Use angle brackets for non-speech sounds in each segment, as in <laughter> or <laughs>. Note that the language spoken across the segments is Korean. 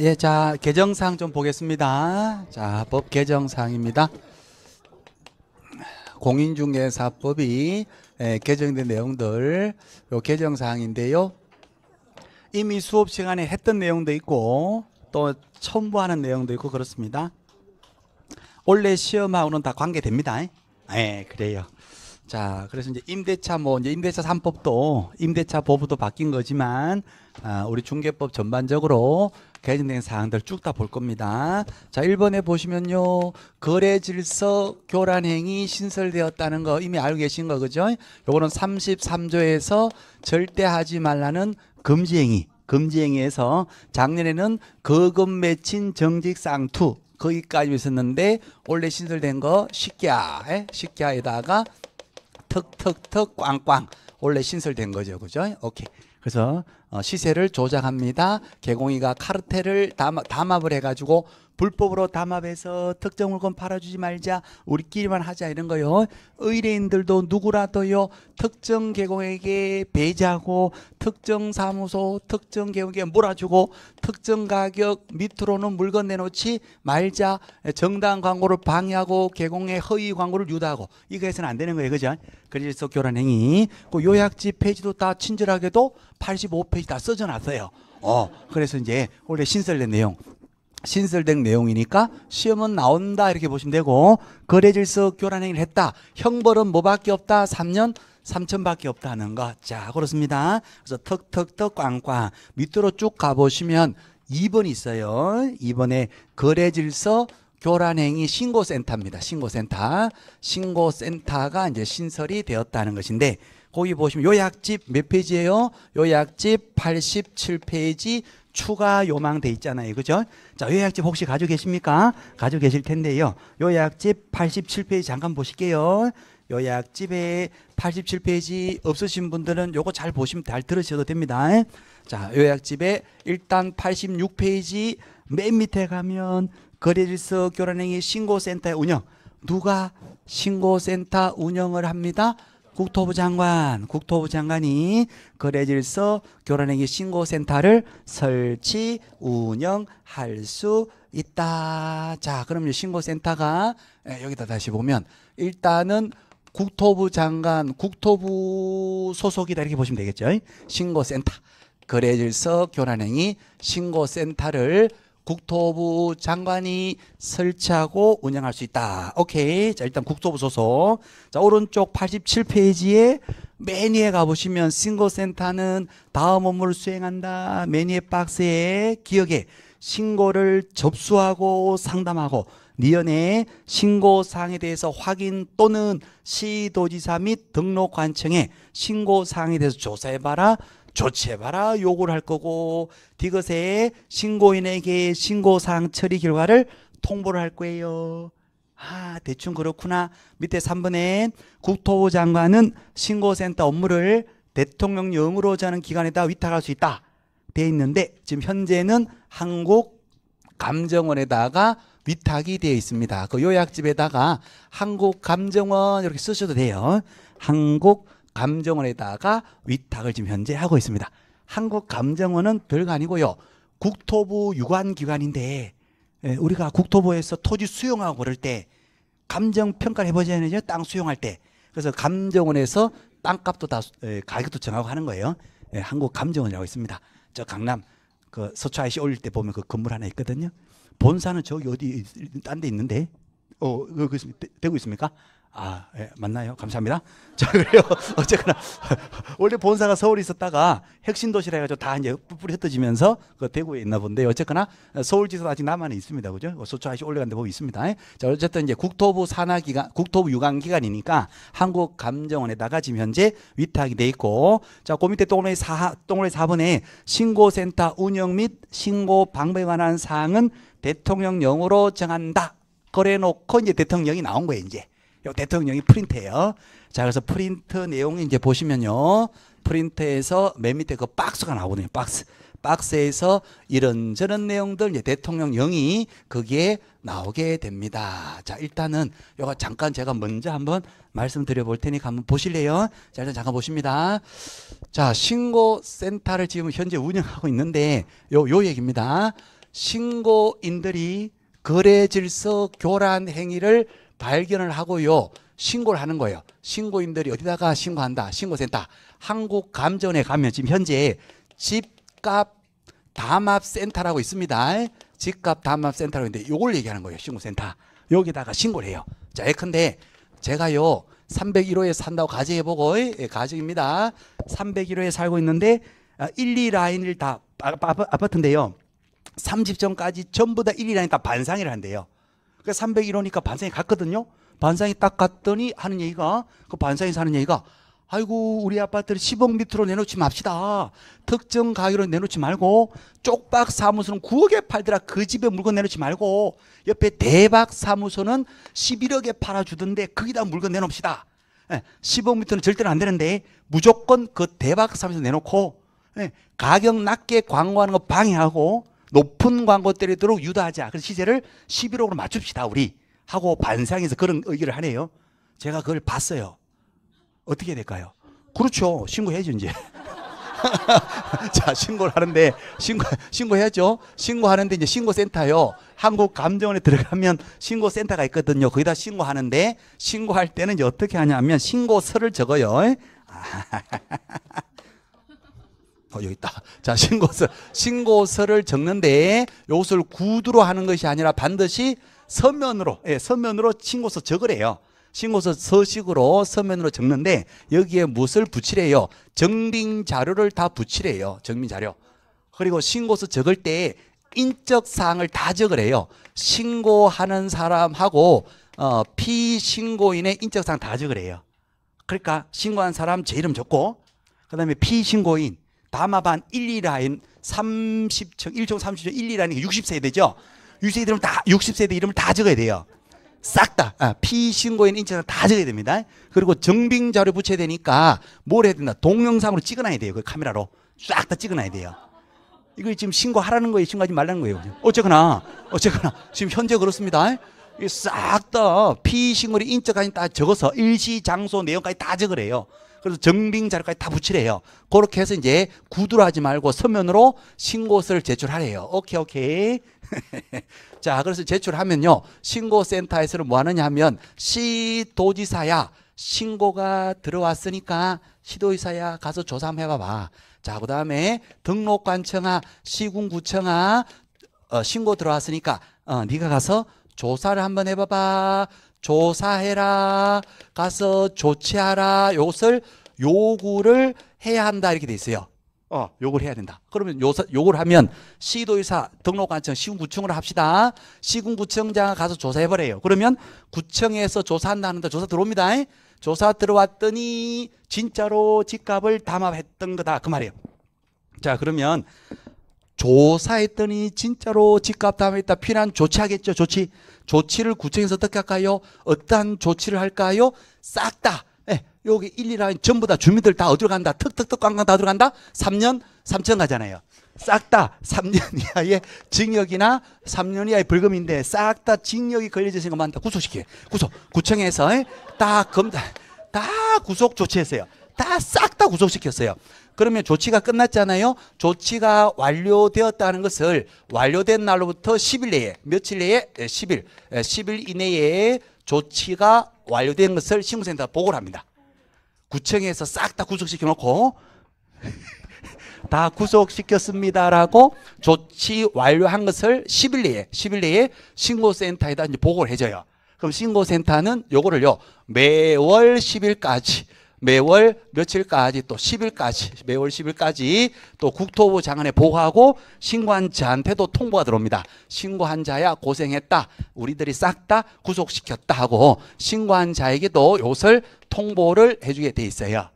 예, 자, 개정상 좀 보겠습니다. 자, 법 개정상입니다. 공인중개사법이 예, 개정된 내용들, 요 개정사항인데요. 이미 수업 시간에 했던 내용도 있고, 또 첨부하는 내용도 있고, 그렇습니다. 원래 시험하고는 다 관계됩니다. 예, 그래요. 자, 그래서 이제 임대차 뭐 이제 임대차 3법도 임대차 보부도 바뀐 거지만 아, 우리 중개법 전반적으로 개정된 사항들 쭉 다 볼 겁니다. 자, 1번에 보시면요. 거래 질서 교란 행위 신설되었다는 거 이미 알고 계신 거 그죠? 요거는 33조에서 절대 하지 말라는 금지 행위. 금지 행위에서 작년에는 거금 매친 정직 쌍투 거기까지 있었는데 원래 신설된 거 식야, 식야에다가 턱턱턱 꽝꽝 원래 신설된 거죠, 그죠? 오케이. 그래서 어, 시세를 조작합니다. 개공이가 카르텔을 담합을 해가지고 불법으로 담합해서 특정 물건 팔아주지 말자 우리끼리만 하자 이런 거요 의뢰인들도 누구라도요 특정 계공에게 배제하고 특정 사무소 특정 계공에게 몰아주고 특정 가격 밑으로는 물건 내놓지 말자 정당 광고를 방해하고 개공의 허위 광고를 유도하고 이거 해서는 안 되는 거예요 그죠 그래서 교란행위 그 요약지 페이지도 다 친절하게도 85페이지 다 써져 놨어요 어 그래서 이제 원래 신설된 내용 신설된 내용이니까 시험은 나온다 이렇게 보시면 되고 거래질서 교란행위를 했다 형벌은 뭐밖에 없다 3년 3천밖에 없다는 것자 그렇습니다 그래서 턱턱턱 꽝꽝 밑으로 쭉 가보시면 2번 있어요 2번에 거래질서 교란행위 신고센터입니다 신고센터 신고센터가 이제 신설이 되었다는 것인데 거기 보시면 요약집 몇 페이지예요? 요약집 87페이지 추가 요망돼 있잖아요. 그죠? 자, 요약집 혹시 가지고 계십니까? 가지고 계실 텐데요. 요약집 87페이지 잠깐 보실게요. 요약집에 87페이지 없으신 분들은 요거 잘 보시면 잘 들으셔도 됩니다. 자, 요약집에 일단 86페이지 맨 밑에 가면 거래질서 교란행위 신고센터의 운영. 누가 신고센터 운영을 합니다? 국토부 장관, 국토부 장관이 거래질서 교란행위 신고센터를 설치, 운영할 수 있다. 자, 그럼 이 신고센터가 예, 여기다 다시 보면 일단은 국토부 장관, 국토부 소속이다 이렇게 보시면 되겠죠. 신고센터, 거래질서 교란행위 신고센터를 국토부 장관이 설치하고 운영할 수 있다. 오케이. 자, 일단 국토부 소속. 자, 오른쪽 87페이지에 맨 위에 가보시면 신고센터는 다음 업무를 수행한다. 맨 위에 박스에 기억에 신고를 접수하고 상담하고 니연의 신고사항에 대해서 확인 또는 시도지사 및 등록관청에 신고사항에 대해서 조사해봐라. 조치해봐라 요구를 할 거고 디귿에 신고인에게 신고사항 처리 결과를 통보를 할 거예요. 아 대충 그렇구나. 밑에 3번엔 국토부 장관은 신고센터 업무를 대통령령으로 저는 기관에다 위탁할 수 있다. 돼 있는데 지금 현재는 한국감정원에다가 위탁이 되어 있습니다. 그 요약집에다가 한국감정원 이렇게 쓰셔도 돼요. 한국 감정원에다가 위탁을 지금 현재 하고 있습니다. 한국 감정원은 별거 아니고요. 국토부 유관 기관인데 예, 우리가 국토부에서 토지 수용하고 그럴 때 감정 평가를 해보자잖아죠땅 수용할 때. 그래서 감정원에서 땅값도 다 예, 가격도 정하고 하는 거예요. 예, 한국 감정원이라고 있습니다. 저 강남 그 서초 아 IC 올릴 때 보면 그 건물 하나 있거든요. 본사는 저기 어디 딴 데 있는데 어 그거 되고 있습니까? 아, 예, 맞나요? 감사합니다. <laughs> 자, 그래요. <laughs> 어쨌거나, <laughs> 원래 본사가 서울에 있었다가 혁신 도시라 해가지고 다 이제 뿌리 흩어지면서 그 대구에 있나 본데, 어쨌거나 서울지사 아직 남한에 있습니다. 그죠? 뭐 소초아시 올려간데 보고 있습니다. 예? 자, 어쨌든 이제 국토부 산하기관, 국토부 유관기관이니까 한국감정원에다가 지금 현재 위탁이 돼 있고, 자, 그 밑에 동그라미 4, 동그라 4번에 신고센터 운영 및 신고 방법에 관한 사항은 대통령령으로 정한다. 그래 놓고 이제 대통령이 나온 거예요, 이제. 요 대통령이 프린트예요. 자, 그래서 프린트 내용 이제 보시면요. 프린트에서 맨 밑에 그 박스가 나오거든요. 박스. 박스에서 이런저런 내용들 이제 대통령령이 거기에 나오게 됩니다. 자, 일단은 요거 잠깐 제가 먼저 한번 말씀드려 볼 테니까 한번 보실래요? 자, 일단 잠깐 보십니다. 자, 신고센터를 지금 현재 운영하고 있는데 요, 요 얘기입니다. 신고인들이 거래 질서 교란 행위를 발견을 하고요. 신고를 하는 거예요. 신고인들이 어디다가 신고한다. 신고센터. 한국감전에 가면 지금 현재 집값 담합센터라고 있습니다. 집값 담합센터라고 있는데 요걸 얘기하는 거예요. 신고센터. 여기다가 신고를 해요. 자, 예컨대 제가요. 301호에 산다고 가정해보고 예, 가정입니다. 301호에 살고 있는데 1, 아, 2라인을 다 아, 아, 아파트인데요. 30점까지 전부 다 1, 2라인 다 반상이라는데요. 그 301호니까 반상이 갔거든요. 반상이 딱 갔더니 하는 얘기가 그반상서하는 얘기가 아이고 우리 아파트를 10억 밑으로 내놓지 맙시다. 특정 가격으로 내놓지 말고 쪽박 사무소는 9억에 팔더라. 그 집에 물건 내놓지 말고 옆에 대박 사무소는 11억에 팔아주던데 거기다 물건 내놓읍시다. 10억 예, 밑으로는 절대로 안 되는데 무조건 그 대박 사무소 내놓고 예, 가격 낮게 광고하는 거 방해하고 높은 광고 때리도록 유도하자. 그래서 시세를 11억으로 맞춥시다 우리 하고 반상에서 그런 의견을 하네요. 제가 그걸 봤어요. 어떻게 될까요? 그렇죠. 신고해야죠 이제. <laughs> 자, 신고를 하는데, 신고, 신고해야죠. 신고하는데, 이제 신고센터요. 한국감정원에 들어가면 신고센터가 있거든요. 거기다 신고하는데, 신고할 때는 어떻게 하냐면, 신고서를 적어요. 아, 어, 여기 있다. <laughs> 자, 신고서. 신고서를 적는데 이것을 구두로 하는 것이 아니라 반드시 서면으로, 예, 서면으로 신고서 적으래요. 신고서 서식으로 서면으로 적는데 여기에 무엇을 붙이래요? 정빙 자료를 다 붙이래요. 정빙 자료. 그리고 신고서 적을 때 인적 사항을 다 적으래요. 신고하는 사람하고 어, 피신고인의 인적 사항 다 적으래요. 그러니까 신고한 사람 제 이름 적고 그다음에 피신고인 다마반 1, 2라인 30층, 1층 30층 1, 2라인 60세대죠. 60세대 이름 다 60세대 이름을 다 적어야 돼요. 싹 다. 아, 피신고인 인체는 다 적어야 됩니다. 그리고 정빙 자료 붙여야 되니까 뭘 해야 된다. 동영상으로 찍어놔야 돼요. 그 카메라로 싹 다 찍어놔야 돼요. 이거 지금 신고하라는 거예요. 신고하지 말라는 거예요. 어쨌거나, 어쨌거나 <laughs> 지금 현재 그렇습니다. 싹 다 피신고인 인체까지 다 적어서 일시 장소 내용까지 다 적으래요. 그래서 정빙 자료까지 다 붙이래요. 그렇게 해서 이제 구두로 하지 말고 서면으로 신고서를 제출하래요. 오케이, 오케이. <laughs> 자, 그래서 제출하면요. 신고센터에서는 뭐 하느냐 하면 시도지사야 신고가 들어왔으니까 시도지사야 가서 조사 한번 해봐봐. 자, 그 다음에 등록관청아 시군구청아 어, 신고 들어왔으니까 어, 네가 가서 조사를 한번 해봐봐. 조사해라. 가서 조치하라. 요것을 요구를 해야 한다. 이렇게 돼 있어요. 어, 요구를 해야 된다. 그러면 요사, 요구를 하면 시도의사 등록관청 시군구청으로 합시다. 시군구청장 가서 조사해버려요. 그러면 구청에서 조사한다는데 조사 들어옵니다. 조사 들어왔더니 진짜로 집값을 담합했던 거다. 그 말이에요. 자, 그러면 조사했더니 진짜로 집값 다 담했다 필요한 조치하겠죠 조치 조치를 구청에서 어떻게 할까요 어떠한 조치를 할까요 싹다 네, 여기 1, 2라인 전부 다 주민들 다 어디로 간다 턱턱턱 꽝꽝 다 어디로 간다 3년 3천 가잖아요 싹 다 3년 <laughs> 이하의 징역이나 3년 이하의 벌금인데 싹 다 징역이 걸려지신 것만 다구속시켜 구속 구청에서 딱 예, 검다 다 구속 조치했어요 다 싹 다 구속시켰어요 그러면 조치가 끝났잖아요. 조치가 완료되었다는 것을 완료된 날로부터 10일 내에 며칠 내에 10일 예, 10일 예, 이내에 조치가 완료된 것을 신고센터 보고를 합니다. 구청에서 싹 다 구속시켜 놓고 <laughs> 다 구속시켰습니다라고 조치 완료한 것을 10일 내에 10일 내에 신고센터에다 이제 보고를 해줘요. 그럼 신고센터는 요거를요 매월 10일까지 매월 며칠까지 또 10일까지 매월 10일까지 또 국토부 장관에 보고하고 신고한 자한테도 통보가 들어옵니다. 신고한 자야 고생했다. 우리들이 싹 다 구속시켰다 하고 신고한 자에게도 요것 통보를 해주게 돼 있어요.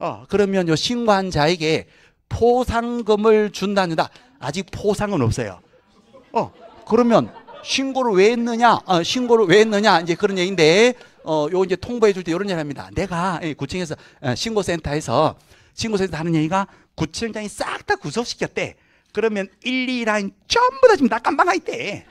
어, 그러면 요 신고한 자에게 포상금을 준다는다. 아직 포상은 없어요. 어, 그러면 신고를 왜 했느냐? 어, 신고를 왜 했느냐? 이제 그런 얘기인데 어, 요 이제 통보해 줄 때 이런 얘기 합니다. 내가 구청에서 어, 신고센터에서 신고센터 하는 얘기가 구청장이 싹 다 구속시켰대. 그러면 1, 2라인 전부 다 지금 낙감방가 있대.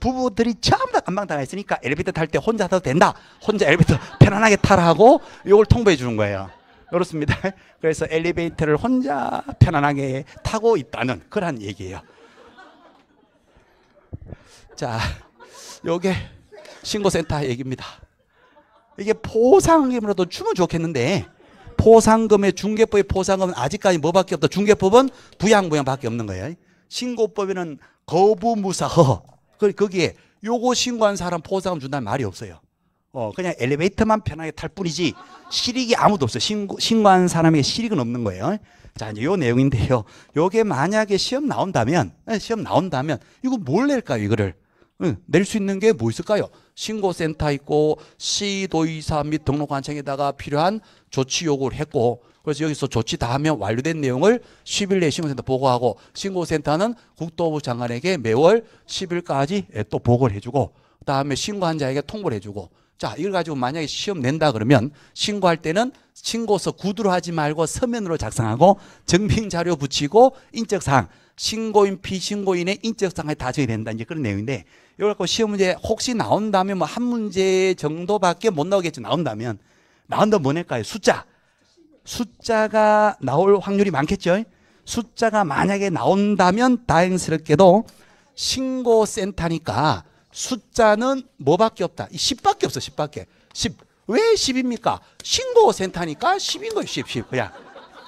부부들이 전부 다 감방당하 있으니까 엘리베이터 탈 때 혼자 타도 된다. 혼자 엘리베이터 <laughs> 편안하게 타라고 이걸 통보해 주는 거예요. 그렇습니다. <laughs> 그래서 엘리베이터를 혼자 편안하게 타고 있다는 그런 얘기예요. 자, 요게 신고센터 얘기입니다. 이게 보상금이라도 주면 좋겠는데 보상금의 중개법의 보상금은 아직까지 뭐밖에 없다. 중개법은 부양부양밖에 없는 거예요. 신고법에는 거부무사허. 그, 거기에 요거 신고한 사람 보상금 준다는 말이 없어요. 어, 그냥 엘리베이터만 편하게 탈 뿐이지 실익이 아무도 없어요. 신고, 신고한 사람에게 실익은 없는 거예요. 자, 이제 요 내용인데요. 요게 만약에 시험 나온다면, 예, 시험 나온다면, 이거 뭘 낼까요, 이거를? 응, 낼수 있는 게 뭐 있을까요? 신고센터 있고 시도의사 및 등록관청에다가 필요한 조치 요구를 했고 그래서 여기서 조치 다 하면 완료된 내용을 10일 내에 신고센터 보고하고 신고센터는 국토부 장관에게 매월 10일까지 또 보고를 해주고 그다음에 신고한 자에게 통보를 해주고 자 이걸 가지고 만약에 시험 낸다 그러면 신고할 때는 신고서 구두로 하지 말고 서면으로 작성하고 증빙 자료 붙이고 인적사항 신고인 피신고인의 인적사항에 다져야 된다 이제 그런 내용인데 이걸 갖고 시험 문제 혹시 나온다면 뭐 한 문제 정도밖에 못 나오겠죠. 나온다면. 나온다면 뭐 낼까요? 숫자. 숫자가 나올 확률이 많겠죠. 숫자가 만약에 나온다면 다행스럽게도 신고센터니까 숫자는 뭐밖에 없다. 10밖에 없어, 10밖에. 10. 왜 10입니까? 신고센터니까 10인 거예요, 10, 10. 그냥.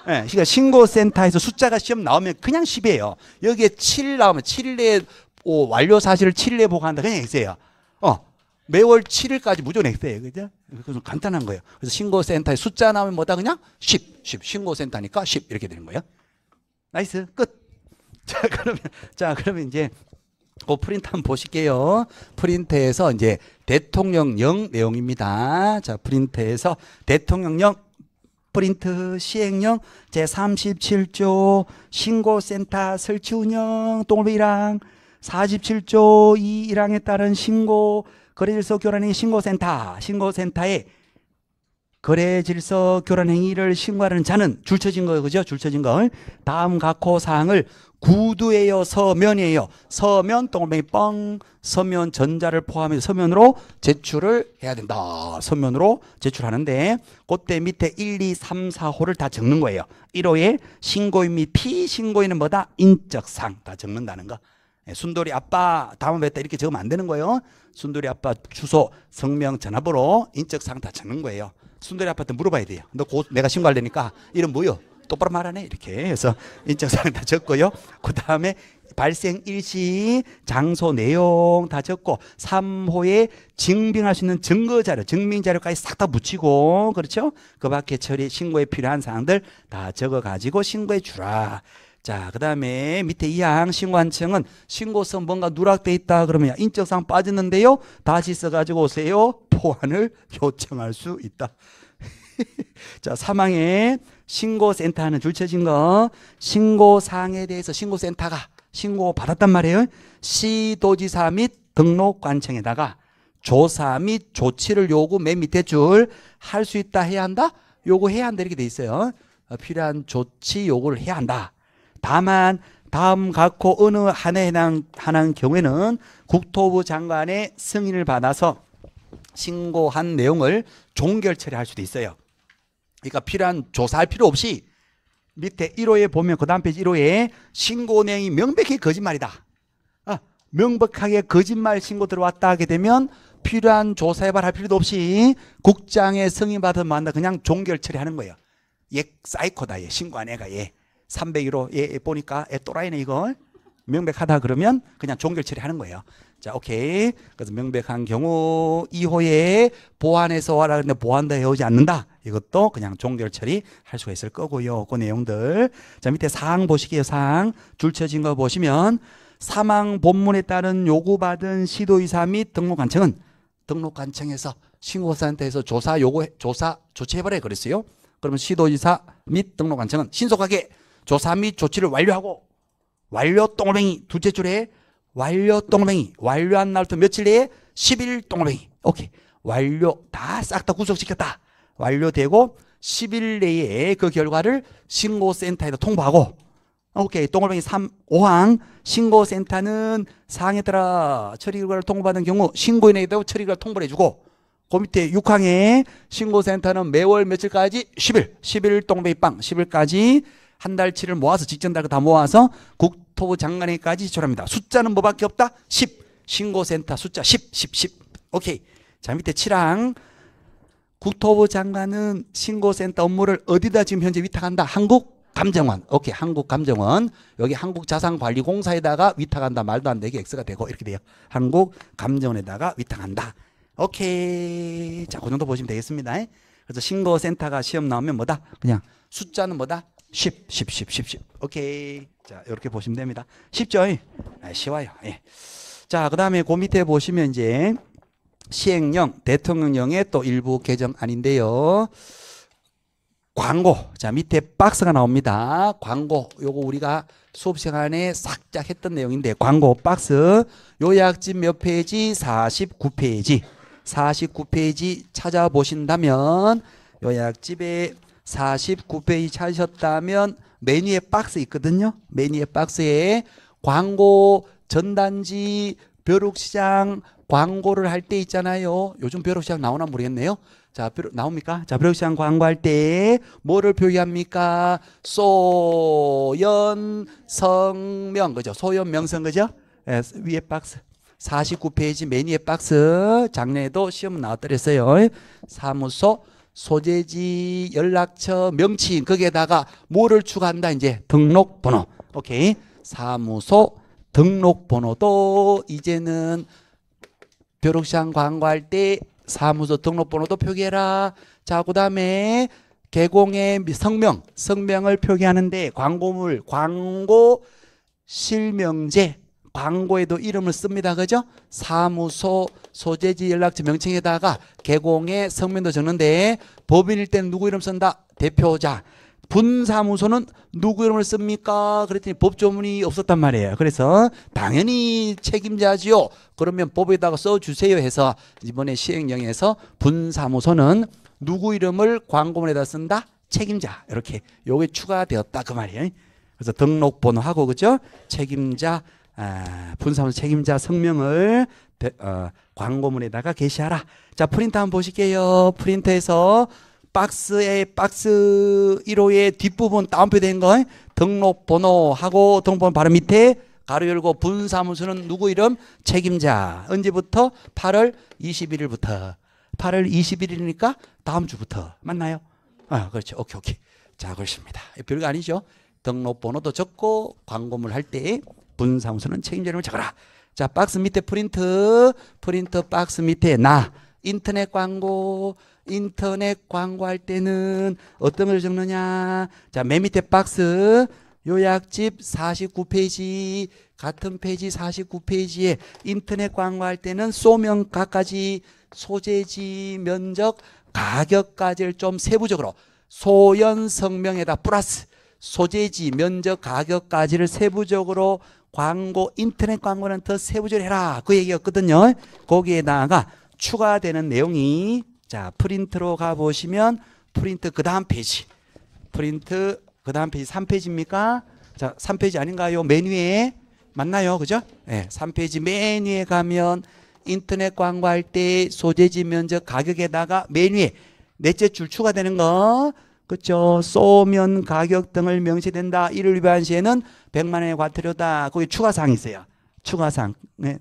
예, 네, 그러니까 신고센터에서 숫자가 시험 나오면 그냥 10이에요. 여기에 7 나오면 7에 오, 완료 사실을 7일에 보고한다. 그냥 엑스요 어, 매월 7일까지 무조건 엑스요 그죠? 그래서 간단한 거예요. 그래서 신고센터에 숫자 나오면 뭐다 그냥 10, 10. 신고센터니까 10 이렇게 되는 거예요. 나이스. 끝. <laughs> 자, 그러면 자, 그러면 이제 그 프린트 한번 보실게요. 프린트에서 이제 대통령령 내용입니다. 자, 프린트에서 대통령령 프린트 시행령 제37조 신고센터 설치 운영 동물이랑 47조 2일항에 따른 신고 거래질서 교란행위 신고센터 신고센터에 거래질서 교란행위를 신고하는 자는 줄쳐진 거예요 그죠 줄쳐진 걸 다음 각호 사항을 구두에요 서면이에요 서면 동맹라뻥 서면 전자를 포함해서 서면으로 제출을 해야 된다 서면으로 제출하는데 그때 밑에 1, 2, 3, 4호를 다 적는 거예요 1호에 신고인 및 피신고인은 뭐다 인적상 다 적는다는 거 예, 순돌이 아빠 다음 뵙다 이렇게 적으면 안 되는 거예요. 순돌이 아빠 주소, 성명, 전화번호, 인적사항 다 적는 거예요. 순돌이 아빠한테 물어봐야 돼요. 너 고, 내가 신고할래니까 이름 뭐요? 똑바로 말하네 이렇게 해서 인적사항 다 적고요. 그 다음에 발생 일시, 장소, 내용 다 적고 3호에 증빙할 수 있는 증거 자료, 증빙 자료까지 싹 다 붙이고 그렇죠? 그 밖에 처리 신고에 필요한 사항들 다 적어 가지고 신고해 주라. 자, 그 다음에 밑에 이항 신고한층은 신고서 뭔가 누락돼 있다 그러면 인적상 빠졌는데요. 다시 써가지고 오세요. 포환을 요청할 수 있다. <laughs> 자, 사망의 신고센터는 줄쳐진 거 신고사항에 대해서 신고센터가 신고 받았단 말이에요. 시도지사 및 등록관청에다가 조사 및 조치를 요구 맨 밑에 줄 할 수 있다 해야 한다? 요구해야 한다 이렇게 돼 있어요. 어, 필요한 조치 요구를 해야 한다. 다만 다음 각호 어느 한에 해당 하는 경우에는 국토부 장관의 승인을 받아서 신고한 내용을 종결 처리할 수도 있어요. 그러니까 필요한 조사할 필요 없이 밑에 1호에 보면 그 다음 페이지 1호에 신고 내용이 명백히 거짓말이다. 아, 명백하게 거짓말 신고 들어왔다 하게 되면 필요한 조사 해발할 필요도 없이 국장의 승인 받은 만다 그냥 종결 처리하는 거예요. 얘 사이코다 얘 신고 안 해가 얘. 301호 예, 예 보니까 예 또라이네 이걸 명백하다 그러면 그냥 종결 처리하는 거예요. 자, 오케이. 그래서 명백한 경우 2호에 보완해서 와라 근데 보완도 해오지 않는다. 이것도 그냥 종결 처리할 수가 있을 거고요. 그 내용들. 자, 밑에 사항 보시기요 사항 줄쳐진 거 보시면 사망 본문에 따른 요구받은 시도이사 및 등록관청은 등록관청에서 신고사한테서 조사 요구 조사 조치해버려 그랬어요. 그러면 시도이사 및 등록관청은 신속하게 조사 및 조치를 완료하고 완료 똥뱅이 둘째 줄에 완료 똥뱅이 완료한 날부터 며칠 내에 10일 똥뱅이 오케이 완료 다 싹 다 구속시켰다 완료되고 10일 내에 그 결과를 신고센터에다 통보하고 오케이 똥뱅이 3, 5항 신고센터는 사항에 따라 처리 결과를 통보받은 경우 신고인에 게도 처리 결과를 통보를 해주고 그 밑에 6항에 신고센터는 매월 며칠까지 10일 10일 똥뱅이 빵 10일까지 한 달치를 모아서 직전 달다 모아서 국토부 장관회의까지 제출합니다. 숫자는 뭐밖에 없다? 10. 신고센터 숫자 10, 10, 10. 오케이. 자, 밑에 7항. 국토부 장관은 신고센터 업무를 어디다 지금 현재 위탁한다? 한국 감정원. 오케이. 한국 감정원. 여기 한국 자산관리공사에다가 위탁한다. 말도 안 되게 X가 되고 이렇게 돼요. 한국 감정원에다가 위탁한다. 오케이. 자, 그 정도 보시면 되겠습니다. 그래서 신고센터가 시험 나오면 뭐다? 그냥 숫자는 뭐다? 10, 10, 10, 10, 10. 오케이. 자, 이렇게 보시면 됩니다. 쉽죠? 예. 아, 쉬워요. 예. 자, 그 다음에 그 밑에 보시면 이제 시행령, 대통령령의 또 일부 개정아닌데요 광고. 자, 밑에 박스가 나옵니다. 광고. 요거 우리가 수업 시간에 싹 짝 했던 내용인데, 광고 박스. 요약집 몇 페이지? 49페이지. 49페이지 찾아보신다면 요약집에 49페이지 찾으셨다면 메뉴에 박스 있거든요. 메뉴에 박스에 광고, 전단지, 벼룩시장, 광고를 할 때 있잖아요. 요즘 벼룩시장 나오나 모르겠네요. 자, 벼룩, 나옵니까? 자, 벼룩시장 광고할 때 뭐를 표기합니까? 소연, 성명, 그죠? 소연, 명성, 그죠? 예, 위에 박스. 49페이지 메뉴에 박스. 작년에도 시험 나왔더랬어요. 사무소, 소재지, 연락처, 명칭 거기에다가 뭐를 추가한다 이제 등록번호 오케이 사무소 등록번호도 이제는 벼룩시장 광고할 때 사무소 등록번호도 표기해라 자그 다음에 개공의 성명 성명을 표기하는데 광고물 광고 실명제 광고에도 이름을 씁니다. 그죠? 사무소 소재지 연락처 명칭에다가 개공의 성명도 적는데 법인일 때는 누구 이름 쓴다? 대표자. 분사무소는 누구 이름을 씁니까? 그랬더니 법조문이 없었단 말이에요. 그래서 당연히 책임자지요. 그러면 법에다가 써주세요 해서 이번에 시행령에서 분사무소는 누구 이름을 광고문에다 쓴다? 책임자. 이렇게 요게 추가되었다. 그 말이에요. 그래서 등록번호하고 그죠? 책임자 아, 분사무 책임자 성명을 어, 광고문에다가 게시하라. 자 프린트 한번 보실게요. 프린트에서 박스에 박스 1호의 뒷부분 다운표된 거 등록 번호하고 등록번호 바로 밑에 가로 열고 분사무소는 누구 이름? 책임자. 언제부터? 8월 21일부터. 8월 21일이니까 다음 주부터. 맞나요? 아, 그렇죠. 오케이, 오케이. 자, 그렇습니다. 별거 아니죠? 등록번호도 적고 광고물 할때 분사무소는 책임자를 적어라. 자, 박스 밑에 프린트, 프린트 박스 밑에 나. 인터넷 광고, 인터넷 광고할 때는 어떤 걸 적느냐. 자, 맨 밑에 박스, 요약집 49페이지, 같은 페이지 49페이지에 인터넷 광고할 때는 소명가까지, 소재지, 면적, 가격까지를 좀 세부적으로 소연 성명에다 플러스 소재지, 면적, 가격까지를 세부적으로 광고, 인터넷 광고는 더 세부적으로 해라. 그 얘기였거든요. 거기에다가 추가되는 내용이 자, 프린트로 가보시면 프린트 그 다음 페이지. 프린트 그 다음 페이지 3페이지입니까? 자, 3페이지 아닌가요? 메뉴에 맞나요? 그죠? 네, 예, 3페이지 메뉴에 가면 인터넷 광고할 때 소재지 면적 가격에다가 메뉴에 넷째 줄 추가되는 거 그렇죠? 쏘면 가격 등을 명시된다. 이를 위반 시에는 100만 원의 과태료다. 거기 추가사항이 있어요. 추가사항. 네.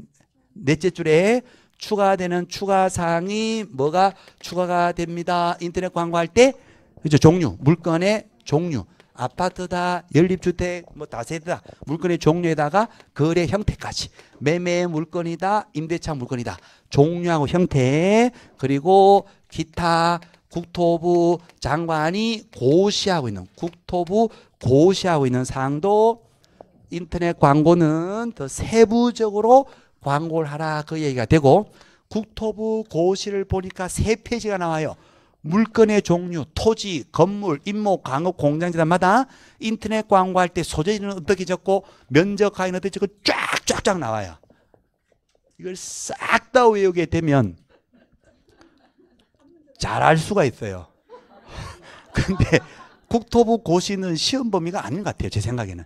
넷째 줄에 추가되는 추가사항이 뭐가 추가가 됩니다. 인터넷 광고할 때 그렇죠? 종류, 물건의 종류. 아파트다, 연립주택, 뭐 다세대다, 물건의 종류에다가 거래 형태까지 매매 물건이다, 임대차 물건이다, 종류하고 형태 그리고 기타 국토부 장관이 고시하고 있는 국토부 고시하고 있는 사항도 인터넷 광고는 더 세부적으로 광고를 하라 그 얘기가 되고 국토부 고시를 보니까 세 페이지가 나와요. 물건의 종류, 토지, 건물, 임목, 광업, 공장지단마다 인터넷 광고할 때 소재는 지 어떻게 적고 면적 하인 어떻게 적고 쫙 쫙쫙 나와요. 이걸 싹 다 외우게 되면 잘할 수가 있어요. <laughs> 근데 국토부 고시는 시험 범위가 아닌 것 같아요. 제 생각에는.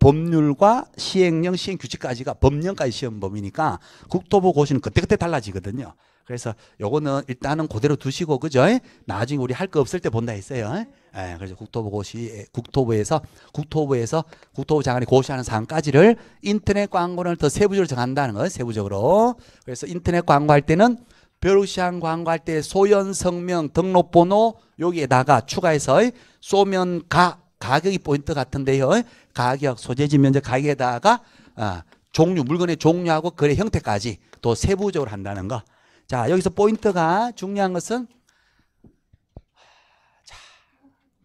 법률과 시행령, 시행규칙까지가 법령까지 시험 범위니까 국토부 고시는 그때그때 달라지거든요. 그래서 요거는 일단은 그대로 두시고 그죠? 나중에 우리 할 거 없을 때 본다 했어요. 예, 그래서 국토부 고시 예, 국토부에서 국토부에서 국토부 장관이 고시하는 사항까지를 인터넷 광고를 더 세부적으로 정한다는 거예요. 세부적으로. 그래서 인터넷 광고할 때는 벼룩시장 광고할 때 소연 성명 등록번호 여기에다가 추가해서 소면 가 가격이 포인트 같은데요. 가격 소재지 면적 가격에다가 아, 종류 물건의 종류하고 거래 형태까지 또 세부적으로 한다는 거. 자 여기서 포인트가 중요한 것은 자,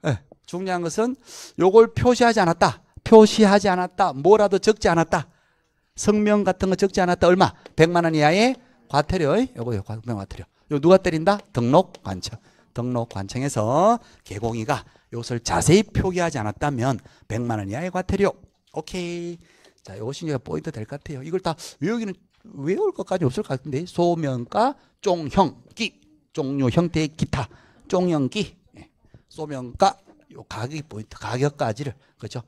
네, 중요한 것은 요걸 표시하지 않았다. 표시하지 않았다. 뭐라도 적지 않았다. 성명 같은 거 적지 않았다. 얼마? 100만 원 이하의 과태료의 요거요. 등록 과태료. 요 누가 때린다? 등록 관청. 등록 관청에서 개공이가 이것을 자세히 표기하지 않았다면 100만 원 이하의 과태료. 오케이. 자, 이것이 이제 포인트 될것 같아요. 이걸 다 외우기는 외울 것까지 없을 것 같은데 소명과 종형기, 종류 형태의 기타, 종형기, 예. 소명과 요 가격 포인트 가격까지를 그렇죠.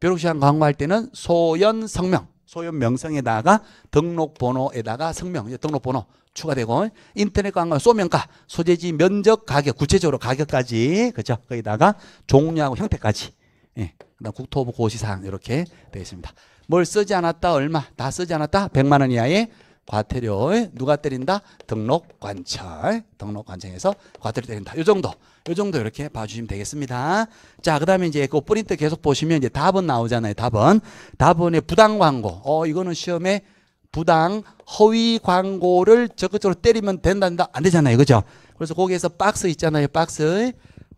벼룩시장 광고할 때는 소연 성명 소유 명성에다가 등록번호에다가 성명, 등록번호 추가되고 인터넷 광고 소명가, 소재지 면적 가격, 구체적으로 가격까지 그죠? 거기다가 종류하고 형태까지. 예. 그다음 국토부 고시사항 이렇게 되어 있습니다. 뭘 쓰지 않았다 얼마, 다 쓰지 않았다 100만 원 이하의 과태료 누가 때린다? 등록 관찰 등록 관청에서 과태료 때린다. 요 정도 요 정도 이렇게 봐주시면 되겠습니다. 자 그다음에 이제 그 프린트 계속 보시면 이제 답은 나오잖아요. 답은 답은에 부당 광고. 어 이거는 시험에 부당 허위 광고를 적극적으로 때리면 된다 안 되잖아요. 그죠? 그래서 거기에서 박스 있잖아요. 박스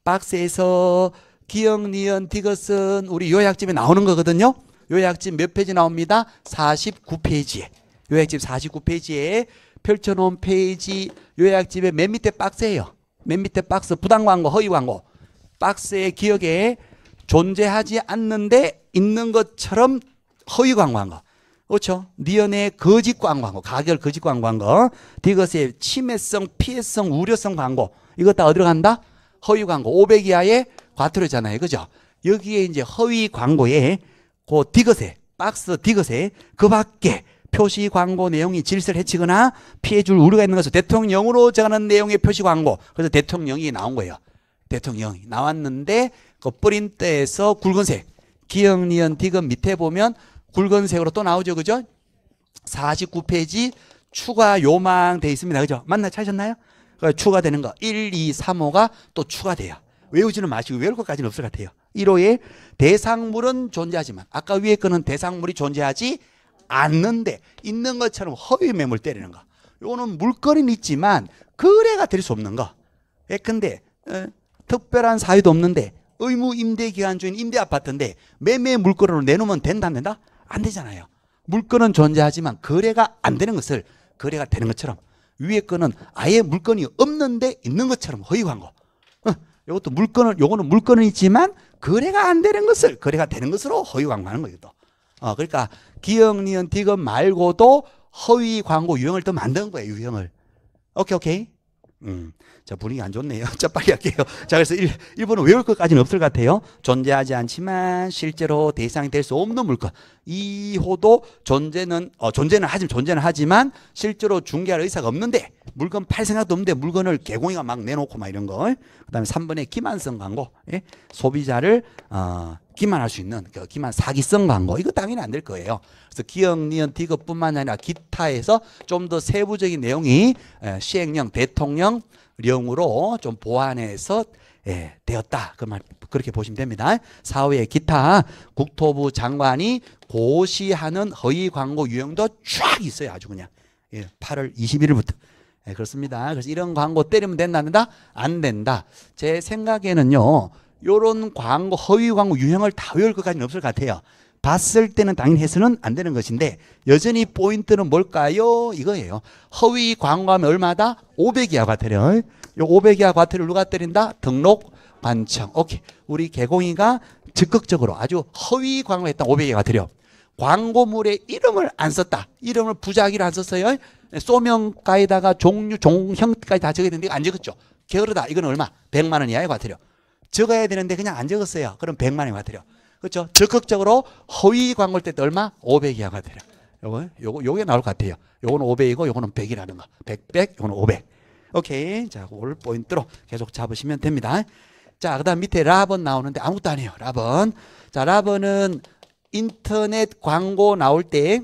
박스에서 기억, 니은, 디귿은 우리 요약집에 나오는 거거든요. 요약집 몇 페이지 나옵니다? 49페이지에. 요약집 49페이지에 펼쳐놓은 페이지 요약집에맨 밑에 박스예요. 맨 밑에 박스 부당광고 허위광고 박스의 기억에 존재하지 않는데 있는 것처럼 허위광고한 거. 그렇죠? 니언의 거짓 광고한 거, 가결 거짓 광고한 거, 디것의 침해성, 피해성, 우려성 광고. 이것 다 어디로 간다? 허위 광고. 500 이하의 과태료잖아요. 그죠? 여기에 이제 허위 광고에 그디것의 박스 디것의그 밖에 표시 광고 내용이 질서를 해치거나 피해줄 우려가 있는 것을 대통령으로 정하는 내용의 표시 광고. 그래서 대통령이 나온 거예요. 대통령이 나왔는데 그 프린트에서 굵은색 기역, 니언 디귿 밑에 보면 굵은색으로 또 나오죠. 그죠? 49페이지 추가 요망 돼 있습니다. 그죠? 만나 찾으셨나요? 그러니까 추가되는 거 1, 2, 3, 호가또 추가돼요. 외우지는 마시고 외울 것까지는 없을 것 같아요. 1호에 대상물은 존재하지만 아까 위에 거는 대상물이 존재하지 않는데 있는 것처럼 허위 매물 때리는 거. 이거는물건은 있지만 거래가 될 수 없는 거. 예, 근데 에, 어, 특별한 사유도 없는데 의무 임대 기간 중인 임대 아파트인데 매매 물건으로 내놓으면 된다 안 된다? 안 되잖아요. 물건은 존재하지만 거래가 안 되는 것을 거래가 되는 것처럼 위에 거는 아예 물건이 없는데 있는 것처럼 허위 광고. 어, 이것도 물건은 요거는 물건은 있지만 거래가 안 되는 것을 거래가 되는 것으로 허위 광고하는 거예요. 또. 어, 그러니까 기역, 니은, 디귿 말고도 허위 광고 유형을 또만드는 거예요, 유형을. 오케이, 오케이. 음, 자, 분위기 안 좋네요. <laughs> 자, 빨리 할게요. 자, 그래서 일, 일본은 외울 것까지는 없을 것 같아요. 존재하지 않지만 실제로 대상이 될 수 없는 물건. 2호도 존재는, 어, 존재는 하지만, 존재는 하지만 실제로 중개할 의사가 없는데 물건 팔 생각도 없는데 물건을 개공이가 막 내놓고 막 이런 걸. 그 다음에 3번에 기만성 광고. 예? 소비자를, 어, 기만할 수 있는 그 기만 사기성 광고 이거 당연히 안 될 거예요. 그래서 기억, 니은, 디귿뿐만 아니라 기타에서 좀 더 세부적인 내용이 예, 시행령, 대통령령으로 좀 보완해서 예, 되었다. 그 말 그렇게 보시면 됩니다. 사후에 기타 국토부 장관이 고시하는 허위 광고 유형도 쫙 있어요. 아주 그냥 예, 8월 21일부터 예, 그렇습니다. 그래서 이런 광고 때리면 된다, 안 된다? 안 된다. 제 생각에는요. 요런 광고, 허위 광고 유형을 다 외울 것까지는 없을 것 같아요. 봤을 때는 당연히 해서는 안 되는 것인데 여전히 포인트는 뭘까요? 이거예요. 허위 광고하면 얼마다? 500이하 과태료. 요 500이하 과태료 누가 때린다? 등록 반청. 오케이. 우리 개공이가 적극적으로 아주 허위 광고했다. 500이하 과태료. 광고물에 이름을 안 썼다. 이름을 부작위로 안 썼어요. 소명가에다가 종류, 종, 형까지 다 적어야 되는데 안 적었죠. 게으르다. 이건 얼마? 100만 원 이하의 과태료. 적어야 되는데 그냥 안 적었어요. 그럼 100만 원이 와드려. 그렇죠? 적극적으로 허위 광고일 때 얼마? 500이야 와드려. 요거, 요거, 요게 나올 것 같아요. 요건 500이고 요거는 100이라는 거. 100, 100, 요거는 500. 오케이. 자, 올 포인트로 계속 잡으시면 됩니다. 자, 그 다음 밑에 라번 나오는데 아무것도 아니에요. 라번. 자, 라번은 인터넷 광고 나올 때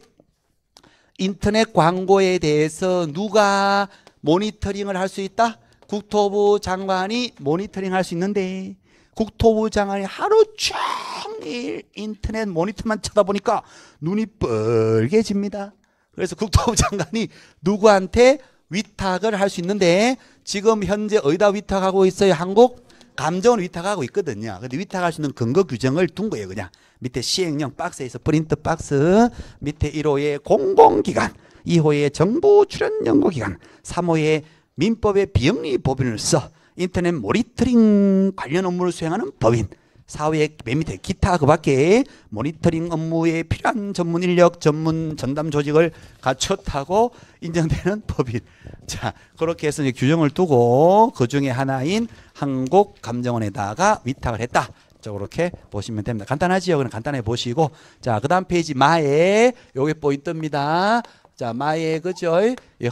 인터넷 광고에 대해서 누가 모니터링을 할 수 있다? 국토부 장관이 모니터링 할 수 있는데 국토부 장관이 하루 종일 인터넷 모니터만 쳐다보니까 눈이 뻘개집니다. 그래서 국토부 장관이 누구한테 위탁을 할 수 있는데 지금 현재 어디다 위탁하고 있어요? 한국 감정을 위탁하고 있거든요. 근데 위탁할 수 있는 근거 규정을 둔 거예요. 그냥 밑에 시행령 박스에서 프린트 박스 밑에 1호의 공공기관 2호의 정부 출연 연구기관 3호의 민법의 비영리 법인을 써 인터넷 모니터링 관련 업무를 수행하는 법인 사회의 맨 밑에 기타 그 밖에 모니터링 업무에 필요한 전문 인력 전문 전담 조직을 갖췄다고 인정되는 <laughs> 법인 자 그렇게 해서 이제 규정을 두고 그 중에 하나인 한국감정원에다가 위탁을 했다 그렇게 보시면 됩니다. 간단하지요? 그냥 간단해 보시고 자, 그 다음 페이지 마에 요게 보인트니다 자, 마에 그죠?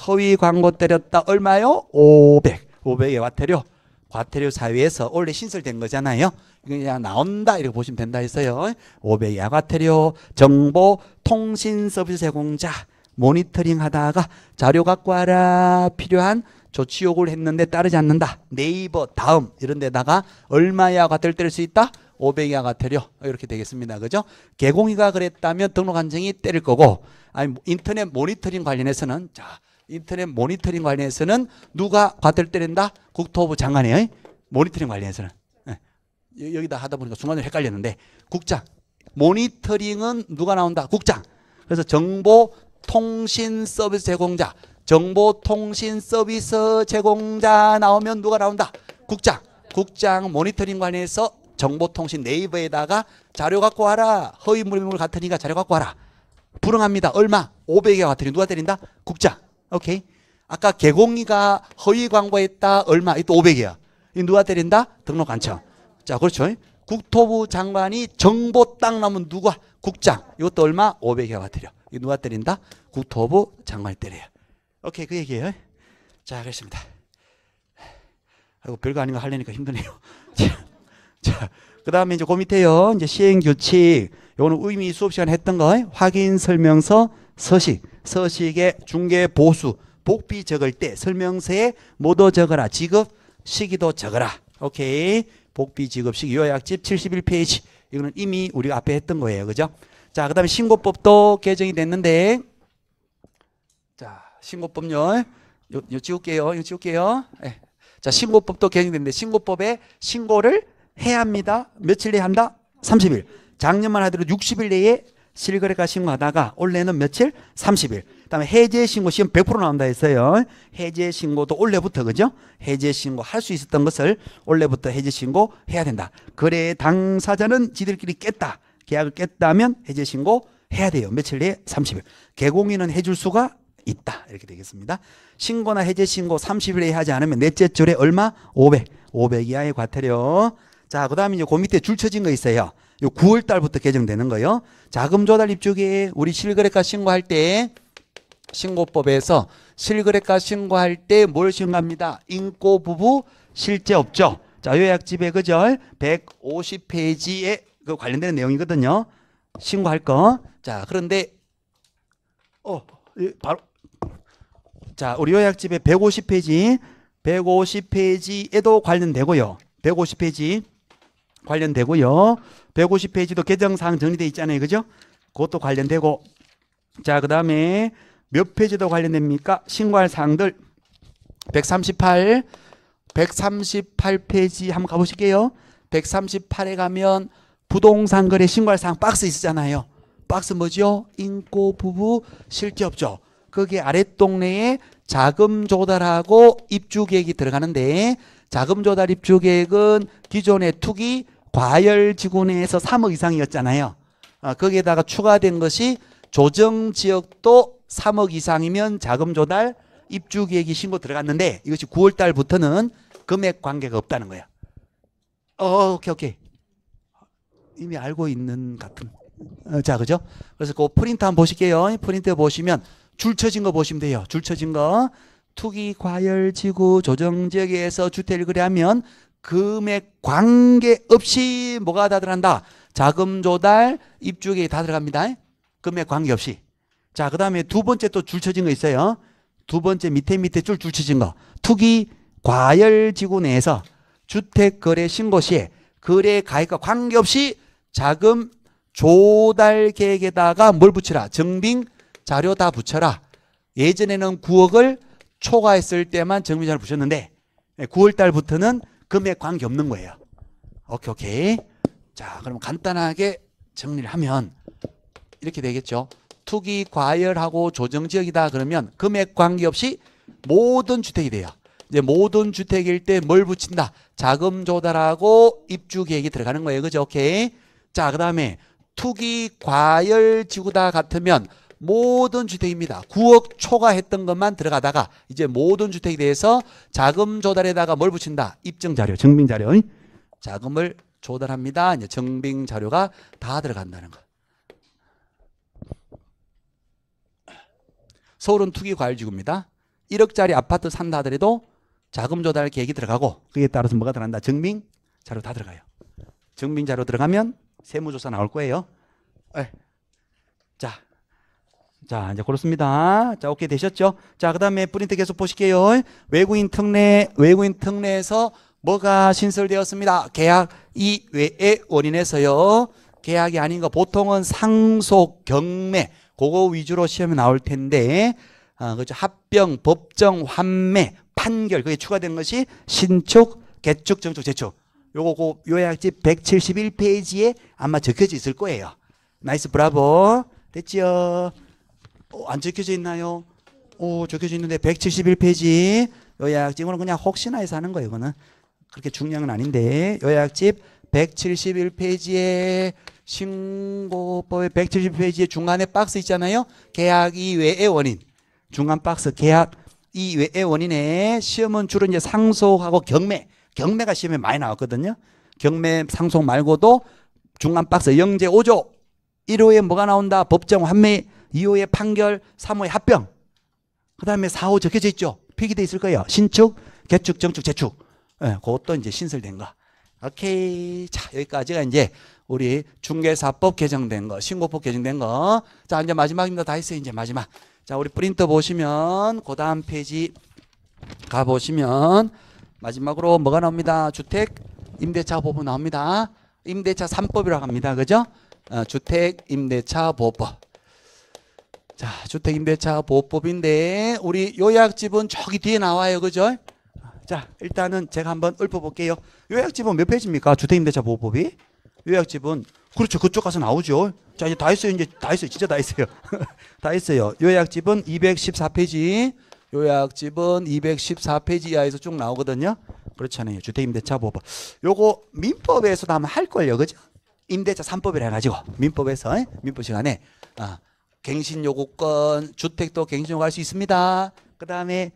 허위 광고 때렸다 얼마요? 500. 500의 와태료. 과태료 사유에서 원래 신설된 거잖아요. 그냥 나온다 이렇게 보시면 된다 했어요. 500 야과태료, 정보, 통신 서비스 제공자, 모니터링 하다가 자료 갖고 와라 필요한 조치 요구를 했는데 따르지 않는다. 네이버, 다음 이런 데다가 얼마야 과태료 때릴 수 있다? 500야 과태료 이렇게 되겠습니다. 그죠? 개공이가 그랬다면 등록 안정이 때릴 거고 아니 뭐 인터넷 모니터링 관련해서는 자 인터넷 모니터링 관련해서는 누가 과태료 때린다? 국토부 장관이에요. 모니터링 관련해서는. 예. 여기다 하다 보니까 순간적 헷갈렸는데 국장. 모니터링은 누가 나온다? 국장. 그래서 정보통신서비스 제공자. 정보통신서비스 제공자 나오면 누가 나온다? 국장. 국장 모니터링 관련해서 정보통신 네이버에다가 자료 갖고 와라. 허위 물물 같으니까 자료 갖고 와라. 불응합니다. 얼마? 5 0 0여 같으니 누가 때린다? 국장. 오케이. 아까 개공이가 허위 광고했다. 얼마? 이또 500이야. 이 누가 때린다? 등록 안청. 자, 그렇죠. 국토부 장관이 정보 딱 나면 누가? 국장. 이것도 얼마? 500여가 때려. 이 누가 때린다? 국토부 장관이 때려요. 오케이. 그 얘기예요. 자, 그렇습니다. 아이고, 별거 아닌 거 하려니까 힘드네요. <laughs> 자, 그 다음에 이제 그 밑에요. 이제 시행규칙. 요거는 의미 수업 시간에 했던 거. 확인 설명서 서식. 서식의 중개 보수 복비 적을 때 설명서에 모두 적어라 지급 시기도 적어라 오케이 복비 지급 시기 요약집 71페이지 이거는 이미 우리가 앞에 했던 거예요 그죠 자그 다음에 신고법도 개정이 됐는데 자 신고법요 요, 요찍을게요요찍을게요 네. 예. 자 신고법도 개정됐는데 신고법에 신고를 해야 합니다 며칠 내에 한다 30일 작년만 하더라도 60일 내에 실거래가 신고하다가 올해는 며칠? 30일. 그다음에 해제 신고 시험 100% 나온다 했어요. 해제 신고도 올해부터 그죠? 해제 신고 할 수 있었던 것을 올해부터 해제 신고 해야 된다. 거래 당사자는 지들끼리 깼다. 계약을 깼다면 해제 신고 해야 돼요. 며칠 내에 30일. 개공인은 해줄 수가 있다. 이렇게 되겠습니다. 신고나 해제 신고 30일 내에 하지 않으면 넷째 줄에 얼마? 500. 500 이하의 과태료. 자, 그다음에 이제 그 밑에 줄 쳐진 거 있어요. 9월 달부터 개정되는 거예요. 자금 조달 입주기획 우리 실거래가 신고할 때 신고법에서 실거래가 신고할 때 뭘 신고합니다. 인고 부부 실제 없죠. 자, 요약 집에 그절 150페이지에 그 관련되는 내용이거든요. 신고할 거. 자, 그런데 어, 바로 자, 우리 요약집에 150페이지 150페이지에도 관련되고요. 150페이지 관련되고요. 150페이지도 개정사항 정리돼 있잖아요. 그죠? 그것도 관련되고 자, 그 다음에 몇 페이지도 관련됩니까? 신고할 사항들 138, 138페이지 한번 가보실게요. 138에 가면 부동산 거래 신고할 사항 박스 있잖아요. 박스 뭐죠? 인고 부부 실제업죠. 거기 아랫동네에 자금 조달하고 입주 계획이 들어가는데 자금 조달 입주 계획은 기존의 투기 과열 지구 내에서 3억 이상이었잖아요. 아, 거기에다가 추가된 것이 조정 지역도 3억 이상이면 자금 조달 입주 계획이 신고 들어갔는데 이것이 9월 달부터는 금액 관계가 없다는 거야. 어, 어, 오케이, 오케이. 이미 알고 있는 같은. 어, 자, 그죠? 그래서 그 프린트 한번 보실게요. 프린트 보시면 줄 쳐진 거 보시면 돼요. 줄 쳐진 거. 투기 과열 지구 조정 지역에서 주택을 그리하면 금액 관계없이 뭐가 다 들어간다? 자금 조달, 입주 계획 다 들어갑니다. 금액 관계없이. 자, 그 다음에 두 번째 또 줄쳐진 거 있어요. 두 번째 밑에 밑에 줄 줄쳐진 거. 투기 과열 지구 내에서 주택 거래 신고 시에 거래 가입과 관계없이 자금 조달 계획에다가 뭘 붙여라? 증빙 자료 다 붙여라. 예전에는 9억을 초과했을 때만 증빙 자료 붙였는데 9월 달부터는 금액 관계없는 거예요 오케이 오케이 자 그럼 간단하게 정리를 하면 이렇게 되겠죠 투기 과열하고 조정지역이다 그러면 금액 관계없이 모든 주택이 돼요 이제 모든 주택일 때 뭘 붙인다 자금 조달하고 입주 계획이 들어가는 거예요 그죠 오케이 자그 다음에 투기 과열 지구다 같으면 모든 주택입니다. 9억 초과했던 것만 들어가다가 이제 모든 주택에 대해서 자금 조달에다가 뭘 붙인다? 입증 자료, 증빙 자료. 자금을 조달합니다. 이제 증빙 자료가 다 들어간다는 거. 서울은 투기 과열지구입니다. 1억짜리 아파트 산다 하더라도 자금 조달 계획이 들어가고 그에 따라서 뭐가 들어간다? 증빙 자료 다 들어가요. 증빙 자료 들어가면 세무조사 나올 거예요. 네. 자, 자, 이제 그렇습니다. 자, 오케이 되셨죠? 자, 그 다음에 프린트 계속 보실게요. 외국인 특례, 외국인 특례에서 뭐가 신설되었습니다? 계약 이외의 원인에서요. 계약이 아닌 거 보통은 상속, 경매 그거 위주로 시험에 나올 텐데 아, 그죠 합병, 법정, 환매, 판결 그게 추가된 것이 신축, 개축, 정축, 재축 요거 고 요약집 171페이지에 아마 적혀져 있을 거예요. 나이스 브라보 됐지요? 어, 안 적혀져 있나요? 오, 적혀져 있는데 171페이지 요약집. 으로 그냥 혹시나 해서 하는 거예요. 이거는 그렇게 중요한 건 아닌데 요약집 171페이지에 신고법의 170페이지에 중간에 박스 있잖아요. 계약 이외의 원인. 중간 박스 계약 이외의 원인에 시험은 주로 이제 상속하고 경매. 경매가 시험에 많이 나왔거든요. 경매 상속 말고도 중간 박스 영재 5조 1호에 뭐가 나온다? 법정 환매 2호의 판결, 3호의 합병. 그 다음에 4호 적혀져 있죠. 표기돼 있을 거예요. 신축, 개축, 정축, 재축. 예, 그것도 이제 신설된 거. 오케이. 자, 여기까지가 이제 우리 중개사법 개정된 거, 신고법 개정된 거. 자, 이제 마지막입니다. 다 했어요. 이제 마지막. 자, 우리 프린터 보시면, 그 다음 페이지 가보시면, 마지막으로 뭐가 나옵니다. 주택, 임대차 보호 나옵니다. 임대차 3법이라고 합니다. 그죠? 어, 주택 임대차 보호법 자, 주택임대차 보호법인데 우리 요약집은 저기 뒤에 나와요. 그죠? 자, 일단은 제가 한번 읊어볼게요. 요약집은 몇 페이지입니까? 주택임대차 보호법이? 요약집은 그렇죠. 그쪽 가서 나오죠. 자, 이제 다 있어요. 이제 다 있어요. 진짜 다 있어요. <laughs> 다 있어요. 요약집은 214페이지. 요약집은 214페이지 이하에서 쭉 나오거든요. 그렇잖아요. 주택임대차 보호법. 요거 민법에서도 아마 할걸요. 그죠? 임대차 3법이라 해가지고 민법에서 어? 민법 시간에 아, 갱신 요구권 주택도 갱신 요구할 수 있습니다. 그 다음에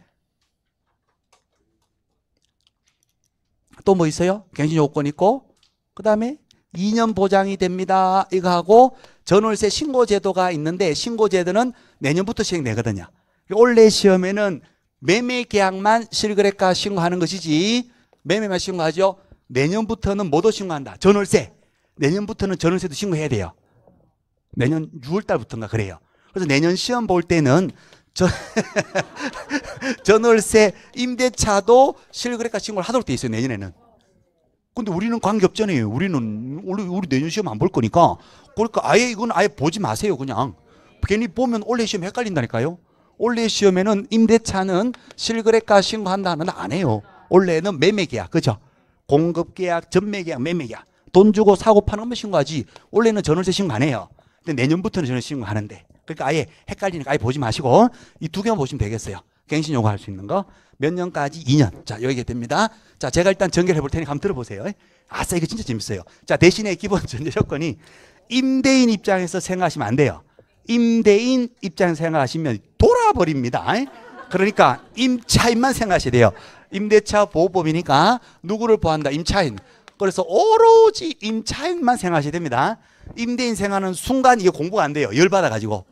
또 뭐 있어요? 갱신 요구권 있고 그 다음에 2년 보장이 됩니다. 이거 하고 전월세 신고 제도가 있는데 신고 제도는 내년부터 시행되거든요. 올해 시험에는 매매 계약만 실거래가 신고하는 것이지 매매만 신고하죠. 내년부터는 모두 신고한다. 전월세. 내년부터는 전월세도 신고해야 돼요. 내년 6월 달부터인가 그래요. 그래서 내년 시험 볼 때는 저 전월세 <laughs> 임대차도 실거래가 신고를 하도록 돼 있어요 내년에는. 근데 우리는 관계 없잖아요. 우리는 우리, 우리 내년 시험 안 볼 거니까 그러니까 아예 이건 아예 보지 마세요 그냥 괜히 보면 올해 시험 헷갈린다니까요. 올해 시험에는 임대차는 실거래가 신고한다는 안 해요. 원래는 매매계약 그죠? 공급계약, 전매계약, 매매계약 돈 주고 사고 파는 것만 신고하지 원래는 전월세 신고 안 해요. 근데 내년부터는 저는 신고하는데. 그러니까 아예 헷갈리니까 아예 보지 마시고 이 두 개만 보시면 되겠어요. 갱신 요구할 수 있는 거. 몇 년까지? 2년. 자, 여기게 됩니다. 자, 제가 일단 전개를 해볼 테니까 한번 들어보세요. 아싸, 이거 진짜 재밌어요. 자, 대신에 기본 전제 조건이 임대인 입장에서 생각하시면 안 돼요. 임대인 입장에서 생각하시면 돌아버립니다. 그러니까 임차인만 생각하셔야 돼요. 임대차 보호법이니까 누구를 보한다? 임차인. 그래서 오로지 임차인만 생각하셔야 됩니다. 임대인 생활은 순간 이게 공부가 안 돼요. 열받아가지고.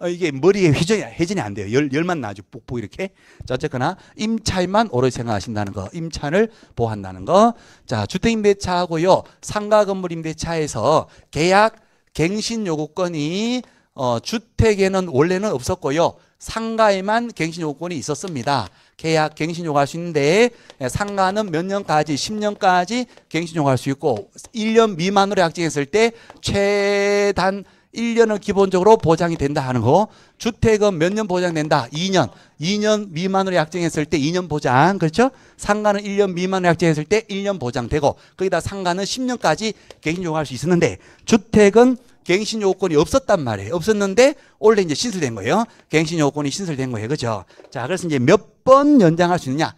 어, 이게 머리에 회전이, 회전이 안 돼요. 열, 열만 나죠. 뿍뿍 이렇게. 자, 어쨌거나 임차인만 오래 생각하신다는 거. 임차를 보한다는 거. 자, 주택임대차하고요. 상가건물임대차에서 계약 갱신 요구권이 어, 주택에는 원래는 없었고요. 상가에만 갱신 요건이 있었습니다. 계약 갱신 요구할 수 있는데 예, 상가는 몇 년까지 10년까지 갱신 요구할 수 있고 1년 미만으로 약정했을 때 최단 1년을 기본적으로 보장이 된다 하는 거 주택은 몇 년 보장된다 2년 2년 미만으로 약정했을 때 2년 보장 그렇죠 상가는 1년 미만으로 약정했을 때 1년 보장되고 거기다 상가는 10년까지 갱신 요구할 수 있었는데 주택은 갱신 요건이 없었단 말이에요. 없었는데 원래 이제 신설된 거예요. 갱신 요건이 신설된 거예요. 그죠? 자, 그래서 이제 몇 번 연장할 수 있느냐?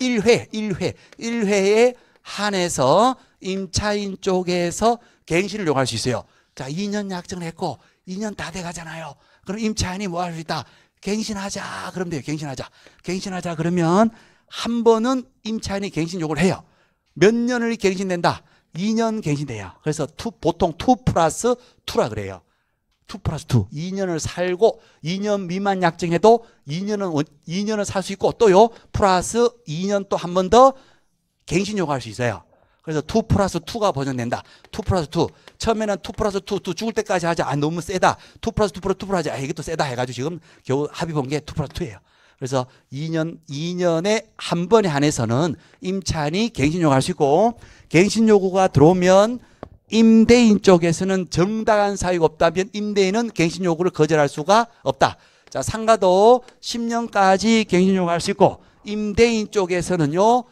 1회, 1회, 1회에 한해서 임차인 쪽에서 갱신을 요구할 수 있어요. 자, 2년 약정을 했고 2년 다 돼 가잖아요. 그럼 임차인이 뭐 할 수 있다? 갱신하자. 그럼 돼요. 갱신하자. 갱신하자. 그러면 한 번은 임차인이 갱신 요구를 해요. 몇 년을 갱신된다? 2년 갱신돼요. 그래서 투, 보통 2 플러스 2라 그래요. 2 플러스 2. 2년을 살고 2년 미만 약정해도 2년은 2년을 살 수 있고 또요. 플러스 2년 또 한 번 더 갱신 요구할 수 있어요. 그래서 2 플러스 2가 보존된다. 2 플러스 2. 처음에는 2 플러스 2, 2 죽을 때까지 하자. 아, 너무 세다. 2 플러스 2 플러스 2 플러스 하자. 아, 이것도 세다 해가지고 지금 겨우 합의 본 게 2 플러스 2예요. 그래서 2년 2년에 한 번에 한해서는 임차인이 갱신 요구할 수 있고 갱신 요구가 들어오면 임대인 쪽에서는 정당한 사유가 없다면 임대인은 갱신 요구를 거절할 수가 없다. 자, 상가도 10년까지 갱신 요구할 수 있고 임대인 쪽에서는요.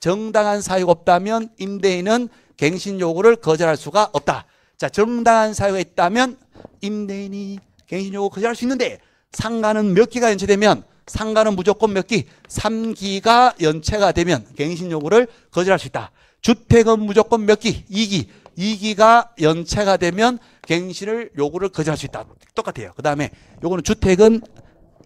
정당한 사유가 없다면 임대인은 갱신 요구를 거절할 수가 없다. 자, 정당한 사유가 있다면 임대인이 갱신 요구 거절할 수 있는데 상가는 몇 개가 연체되면 상가는 무조건 몇 기? 3기가 연체가 되면 갱신 요구를 거절할 수 있다. 주택은 무조건 몇 기? 2기. 2기가 연체가 되면 갱신을 요구를 거절할 수 있다. 똑같아요. 그 다음에 요거는 주택은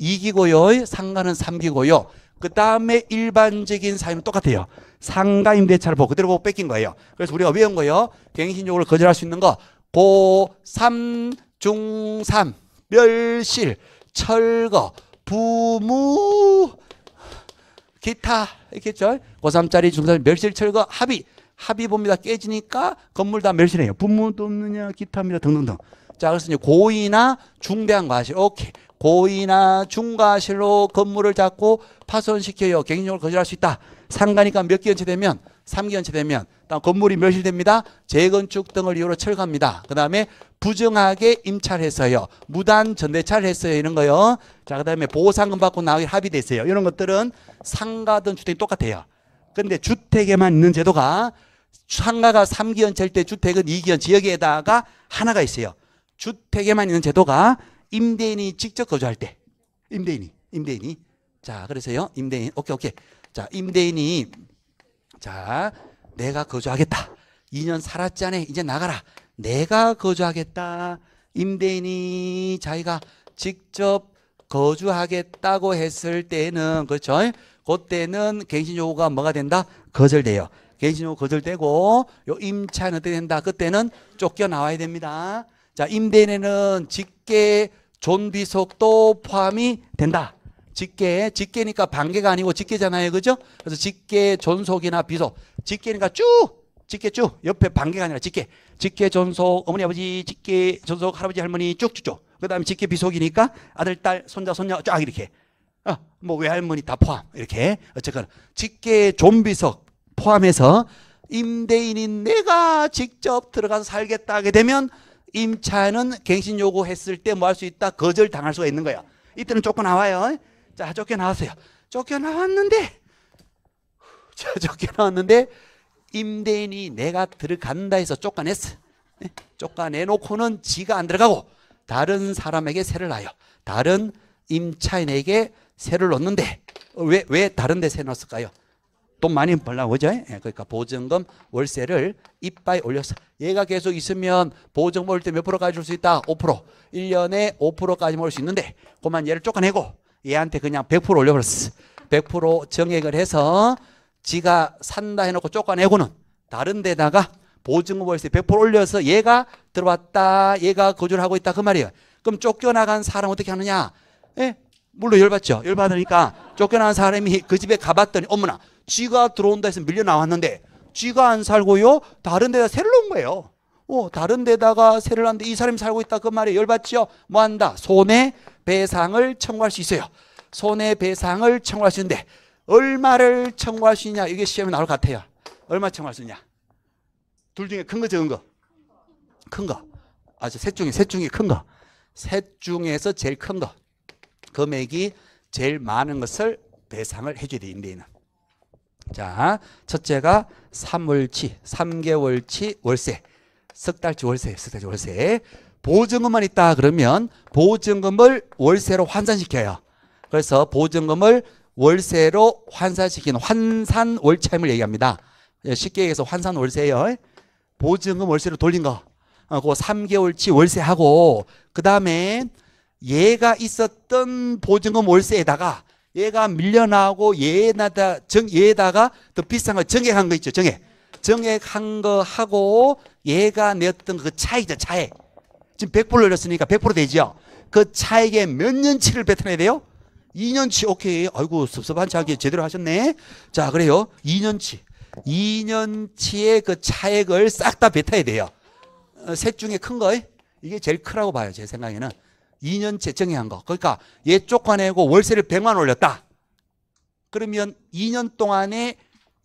2기고요. 상가는 3기고요. 그 다음에 일반적인 사유는 똑같아요. 상가 임대차를 보고 뭐 그대로 보고 뺏긴 거예요. 그래서 우리가 외운 거예요. 갱신 요구를 거절할 수 있는 거. 고, 삼, 중, 삼, 멸실, 철거, 부모 기타 이렇겠죠. 고3짜리 중3 멸실 철거 합의 합의 봅니다. 깨지니까 건물 다 멸실해요. 부모도 없느냐 기타입니다 등등등. 자 그래서 이제 고의나 중대한 과실 오케이 고의나 중과실로 건물을 잡고 파손시켜요. 갱신적으로 거절할 수 있다. 상가니까 몇 개연체 되면 3개연체 되면 다음 건물이 멸실됩니다. 재건축 등을 이유로 철거합니다. 그 다음에 부정하게 임차를 했어요. 무단 전대차를 했어요. 이런 거요. 자, 그 다음에 보상금 받고 나오기 합의되세요. 이런 것들은 상가든 주택이 똑같아요. 근데 주택에만 있는 제도가 상가가 3기연체일 때 주택은 2기연 지역에다가 하나가 있어요. 주택에만 있는 제도가 임대인이 직접 거주할 때. 임대인이, 임대인이. 자, 그래서요. 임대인. 오케이, 오케이. 자, 임대인이 자, 내가 거주하겠다. 2년 살았지 않아. 이제 나가라. 내가 거주하겠다. 임대인이 자기가 직접 거주하겠다고 했을 때는 그렇죠? 그때는 갱신 요구가 뭐가 된다? 거절돼요. 갱신 요구 거절되고 요 임차는 어떻게 된다? 그때는 쫓겨 나와야 됩니다. 자, 임대인에는 직계 존비속도 포함이 된다. 직계, 직계니까 반개가 아니고 직계잖아요. 그죠? 그래서 직계 존속이나 비속. 직계니까 쭉 직계 쭉 옆에 반개가 아니라 직계. 직계 존속 어머니 아버지 직계 존속 할아버지 할머니 쭉쭉쭉. 그 다음에 직계 비속이니까 아들, 딸, 손자, 손녀 쫙 이렇게. 어, 뭐 외할머니 다 포함. 이렇게. 어쨌거나 직계 좀비석 포함해서 임대인인 내가 직접 들어가서 살겠다 하게 되면 임차는 갱신 요구했을 때 뭐 할 수 있다? 거절 당할 수가 있는 거야. 이때는 쫓겨나와요. 자, 쫓겨나왔어요. 쫓겨나왔는데, 자, 쫓겨나왔는데, 임대인이 내가 들어간다 해서 쫓아냈어. 네? 쫓아내놓고는 지가 안 들어가고, 다른 사람에게 세를 놔요. 다른 임차인에게 세를 넣는데 왜, 왜 다른 데세 넣었을까요? 돈 많이 벌라고 그죠? 예, 그러니까 보증금 월세를 이빨 올려서 얘가 계속 있으면 보증금 올때몇 프로 가져올 수 있다? 5% 1년에 5%까지 모수 있는데 그만 얘를 쫓아내고 얘한테 그냥 100% 올려버렸어 100% 정액을 해서 지가 산다 해놓고 쫓아내고는 다른 데다가 보증금 월세 100% 올려서 얘가 들어왔다. 얘가 거주를 하고 있다. 그 말이에요. 그럼 쫓겨나간 사람 어떻게 하느냐? 예? 물론 열받죠. 열받으니까 쫓겨난 사람이 그 집에 가봤더니 어머나 쥐가 들어온다 해서 밀려 나왔는데 쥐가 안 살고요. 다른 데다 새를 놓은 거예요. 어, 다른 데다가 새를 놨는데 이 사람이 살고 있다. 그 말에 이요 열받죠. 뭐 한다? 손해 배상을 청구할 수 있어요. 손해 배상을 청구할 수 있는데 얼마를 청구할 수 있냐? 이게 시험에 나올 것 같아요. 얼마 청구할 수 있냐? 둘 중에 큰 거, 적은 거. 큰가? 아주 셋 중에 셋 중에 큰가? 셋 중에서 제일 큰 거. 금액이 제일 많은 것을 배상을 해줘야 돼 임대인은. 자, 첫째가 3월치, 3개월치 월세, 석 달치 월세, 석 달치 월세. 보증금만 있다 그러면 보증금을 월세로 환산시켜요. 그래서 보증금을 월세로 환산시킨 환산 월차임을 얘기합니다. 예, 쉽게 얘기해서 환산 월세요. 보증금 월세로 돌린 거. 어, 그 3개월치 월세하고 그 다음에 얘가 있었던 보증금 월세에다가 얘가 밀려나고 얘에다 정 얘에다가 더 비싼 거 정액한 거 있죠 정액 정액한 거 하고 얘가 냈던 그 차이죠 차액 지금 100% 올렸으니까 100% 되죠 그차액에몇 년치를 뱉어내야 돼요 2년치 오케이 아이고 섭섭한 자기 제대로 하셨네 자 그래요 2년치 2년치의 그 차액을 싹 다 뱉어야 돼요 어, 셋 중에 큰 거, 이게 제일 크라고 봐요. 제 생각에는. 2년째 정의한 거. 그러니까 얘 쫓아내고 월세를 100만 올렸다. 그러면 2년 동안에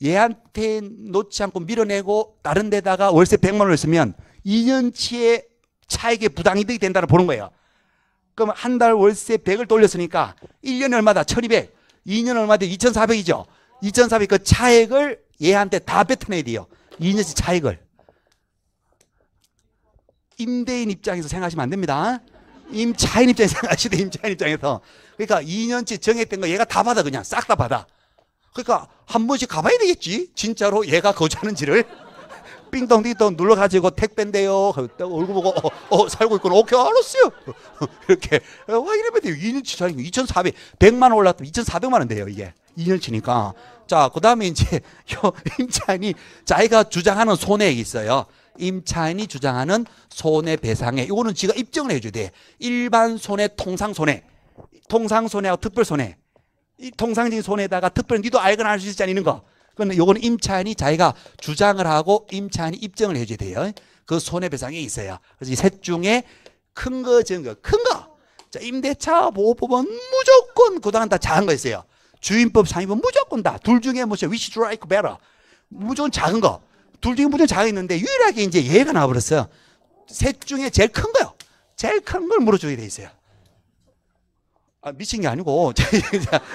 얘한테 놓지 않고 밀어내고 다른 데다가 월세 100만 원을 쓰면 2년치의 차액에 부당이득이 된다는 보는 거예요. 그럼 한 달 월세 100을 돌렸으니까 1년에 얼마다? 1200. 2년 얼마다? 2400이죠. 2400 그 차액을 얘한테 다 뱉어내야 돼요. 2년치 차액을. 임대인 입장에서 생각하시면 안 됩니다. 임차인 입장에서 <laughs> 생각하시되 임차인 입장에서. 그러니까 2년치 정액된 거 얘가 다 받아 그냥 싹 다 받아. 그러니까 한 번씩 가봐야 되겠지. 진짜로 얘가 거주하는지를. <laughs> 빙덩띵덩 눌러가지고 택배인데요. 얼굴 보고 어, 어 살고 있구나. 오케이 알았어요. <laughs> 이렇게 확인해봐 돼요. 2년치 차니까 2,400, 100만 원 올랐다면 2,400만 원 돼요 이게. 2년치니까. 자, 그 다음에 이제 임차인이 자기가 주장하는 손해액이 있어요. 임차인이 주장하는 손해배상에 이거는 지가 입증을 해줘야 돼. 일반 손해, 통상 손해, 통상 손해와 특별 손해. 이 통상적인 손해다가 에 특별 니도 알거나 할 수 있지 않는 거. 그건 요거는 임차인이 자기가 주장을 하고 임차인이 입증을 해줘야 돼요. 그 손해배상이 있어요. 그래서 이 셋 중에 큰 거, 적은 거, 큰 거. 자, 임대차 보호법은 무조건 그동안 다 작은 거 있어요. 주임법, 상임법 무조건 다. 둘 중에 무슨 위시 드라이크 베러. 무조건 작은 거. 둘 중에 무조 자가 있는데 유일하게 이제 얘가 나와버렸어요. 셋 중에 제일 큰 거요. 제일 큰 걸 물어주게 돼 있어요. 아, 미친 게 아니고, <laughs> 자,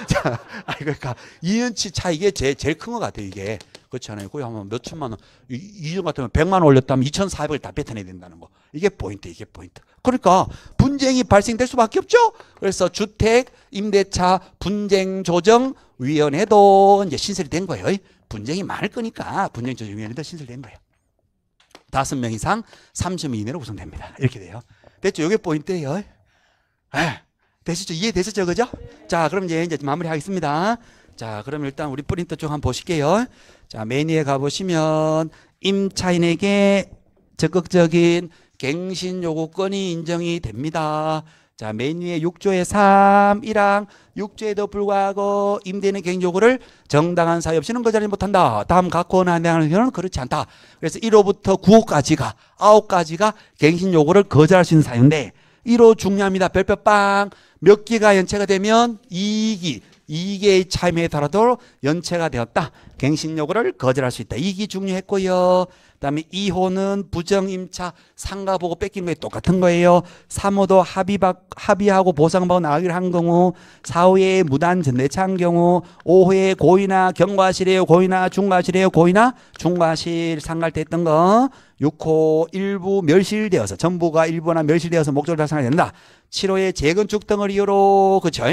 자, 아, 그러니까 2년치 차이게 제, 제일 큰 것 같아요, 이게. 그렇지 않아요? 거의 한번 몇천만 원, 2년 같으면 100만 원 올렸다면 2,400을 다 뱉어내야 된다는 거. 이게 포인트, 이게 포인트. 그러니까 분쟁이 발생될 수밖에 없죠? 그래서 주택, 임대차, 분쟁 조정, 위원회도 이제 신설이 된 거예요. 분쟁이 많을 거니까 분쟁조정위원회도 신설된 거예요. 다섯 명 이상 3점 이내로 구성됩니다. 이렇게 돼요. 됐죠? 이게 포인트예요. 아, 예. 되시죠? 이해되셨죠? 그죠? 자, 그럼 이제, 이제 마무리하겠습니다. 자, 그럼 일단 우리 프린터 쪽 한번 보실게요. 자, 메뉴에 가보시면 임차인에게 적극적인 갱신 요구권이 인정이 됩니다. 자, 맨 위에 6조의 3이랑 6조에도 불구하고 임대인의 갱요구를 정당한 사유 없이는 거절하지 못한다. 다음 각고온 한대하는 경우는 그렇지 않다. 그래서 1호부터 9호까지가 9까지가 갱신 요구를 거절할 수 있는 사유인데 1호 중요합니다. 별표 빵. 몇 기가 연체가 되면 2기 2기의차여에 따라도 연체가 되었다. 갱신 요구를 거절할 수 있다. 2기 중요했고요. 다음에 2호는 부정임차 상가 보고 뺏긴 거에 똑같은 거예요. 3호도 합의 합의하고 보상받고나가기를한 경우, 4호에 무단 전대차 한 경우, 5호에 고의나 경과실이에요. 고의나 중과실이에요. 고의나 중과실 상갈 때 했던 거. 6호 일부 멸실되어서 전부가 일부나 멸실되어서 목적을 달성해야 된다. 7호에 재건축 등을 이유로 그쵸?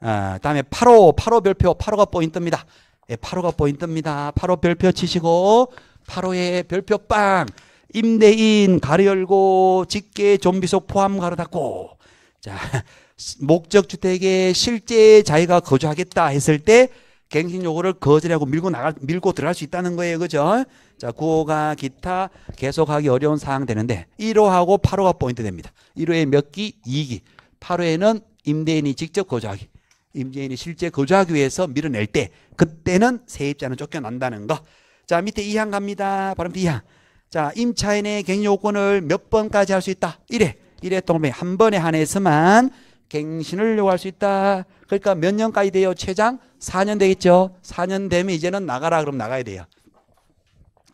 아, 다음에 8호, 8호 별표, 8호가 포인트입니다. 예, 8호가 포인트입니다. 8호 별표 치시고 8호의 별표 빵 임대인 가로 열고 직계 좀비속 포함 가로 닫고 자 <laughs> 목적 주택에 실제 자기가 거주하겠다 했을 때 갱신 요구를 거절하고 밀고 나가 밀고 들어갈 수 있다는 거예요. 그죠? 자, 9호가 기타 계속하기 어려운 사항 되는데 1호하고 8호가 포인트 됩니다. 1호에 몇 기? 2기. 8호에는 임대인이 직접 거주하기. 임대인이 실제 거주하기 위해서 밀어낼 때 그때는 세입자는 쫓겨난다는 거. 자, 밑에 2항 갑니다. 바로 밑에 2항. 자, 임차인의 갱요건을 몇 번까지 할 수 있다? 1회. 1회 동매 한 번에 한해서만 갱신을 요구할 수 있다. 그러니까 몇 년까지 돼요? 최장 4년 되겠죠. 4년 되면 이제는 나가라 그럼 나가야 돼요.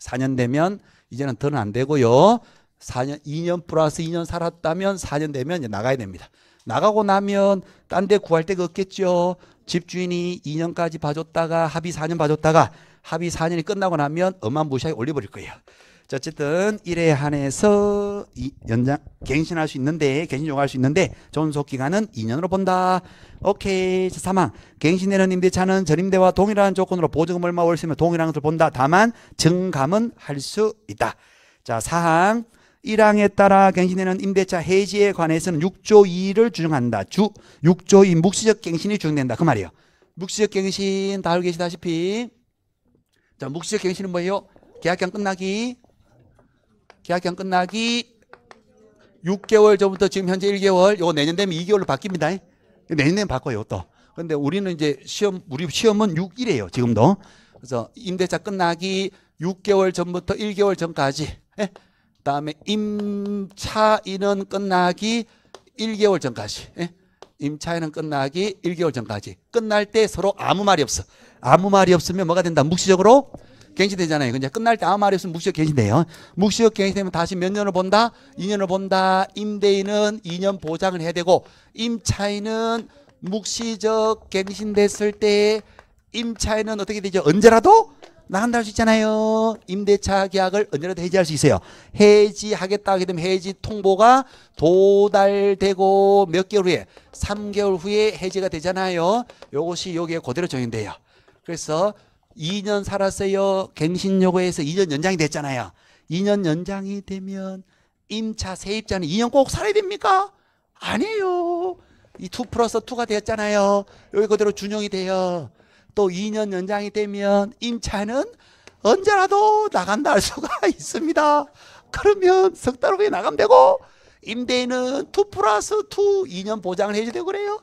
4년 되면 이제는 더는 안 되고요. 4년 2년 플러스 2년 살았다면 4년 되면 이제 나가야 됩니다. 나가고 나면 딴 데 구할 데가 없겠죠. 집주인이 2년까지 봐줬다가 합의 4년 봐줬다가 합의 4년이 끝나고 나면 엄만무시하게 올려버릴 거예요. 자, 어쨌든 일에 한해서 이 연장 갱신할 수 있는데 갱신 요구할 수 있는데 존속 기간은 2년으로 본다. 오케이. 자, 3항 갱신되는 임대차는 전임대와 동일한 조건으로 보증금 얼마 월세면 동일한 것을 본다. 다만 증감은 할 수 있다. 자, 4항 1항에 따라 갱신되는 임대차 해지에 관해서는 6조 2를 규정한다. 주 6조 2 묵시적 갱신이 적용된다. 그 말이에요. 묵시적 갱신 다 알고 계시다시피 자, 묵시적 갱신은 뭐예요? 계약기간 끝나기. 계약기간 끝나기 6개월 전부터 지금 현재 1개월, 요거 내년 되면 2개월로 바뀝니다. 내년 되면 바꿔요, 또. 근데 우리는 이제 시험, 우리 시험은 6일이에요, 지금도. 그래서 임대차 끝나기 6개월 전부터 1개월 전까지. 예? 다음에 임차인은 끝나기 1개월 전까지. 예? 임차인은 끝나기 1개월 전까지. 끝날 때 서로 아무 말이 없어. 아무 말이 없으면 뭐가 된다? 묵시적으로 갱신되잖아요. 근데 그러니까 끝날 때 아무 말이 없으면 묵시적 갱신돼요. 묵시적 갱신되면 다시 몇 년을 본다? 2년을 본다. 임대인은 2년 보장을 해야 되고 임차인은 묵시적 갱신됐을 때 임차인은 어떻게 되죠? 언제라도 나간다 할 수 있잖아요. 임대차 계약을 언제라도 해지할 수 있어요. 해지하겠다 하게 되면 해지 통보가 도달되고 몇 개월 후에 3개월 후에 해지가 되잖아요. 요것이 여기에 그대로 적용돼요. 그래서 2년 살았어요. 갱신 요구에서 2년 연장이 됐잖아요. 2년 연장이 되면 임차 세입자는 2년 꼭 살아야 됩니까? 아니에요. 이2 플러스 2가 되었잖아요. 여기 그대로 준용이 돼요. 또 2년 연장이 되면 임차는 언제라도 나간다 할 수가 <laughs> 있습니다. 그러면 석달 후에 나가면 되고 임대인은 2 플러스 2 2년 보장을 해줘 되고 그래요.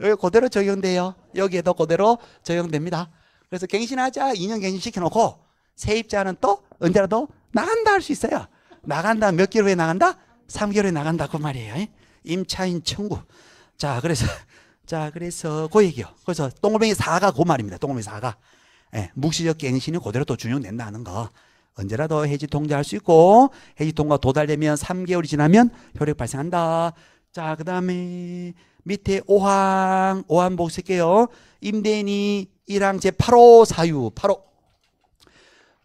여기 그대로 적용돼요. 여기에도 그대로 적용됩니다. 그래서 갱신하자 2년 갱신시켜놓고 세입자는 또 언제라도 나간다 할 수 있어요. 나간다 몇 개월 후에 나간다? 3개월 후에 나간다 그 말이에요. 예? 임차인 청구. 자 그래서 자, 그래서 그 얘기요. 그래서 동글뱅이 4가 그 말입니다. 동글뱅이 4가. 예, 묵시적 갱신이 그대로 또 준용된다는 거. 언제라도 해지 통제할 수 있고 해지 통과 도달되면 3개월이 지나면 효력 발생한다. 자, 그 다음에 밑에 5항, 5항 보고 쓸게요. 임대인이 1항 제8호 사유, 8호.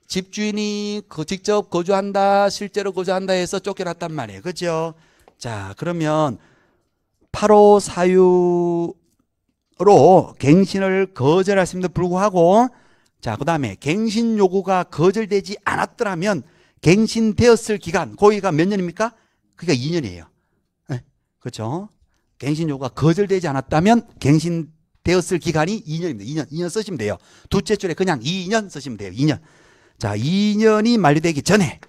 집주인이 그 직접 거주한다, 실제로 거주한다 해서 쫓겨났단 말이에요. 그죠? 자, 그러면 8호 사유로 갱신을 거절했음에도 불구하고 자, 그 다음에 갱신 요구가 거절되지 않았더라면 갱신되었을 기간, 고의가 몇 년입니까? 그게 2년이에요. 네, 예, 그렇죠. 갱신 요구가 거절되지 않았다면 갱신되었을 기간이 2년입니다. 2년, 2년 쓰시면 돼요. 둘째 줄에 그냥 2년 쓰시면 돼요. 2년. 자, 2년이 만료되기 전에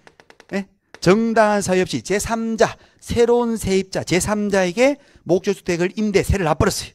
네? 정당한 사유 없이 제3자 새로운 세입자 제3자에게 목적주택을 임대세를 납버렸어요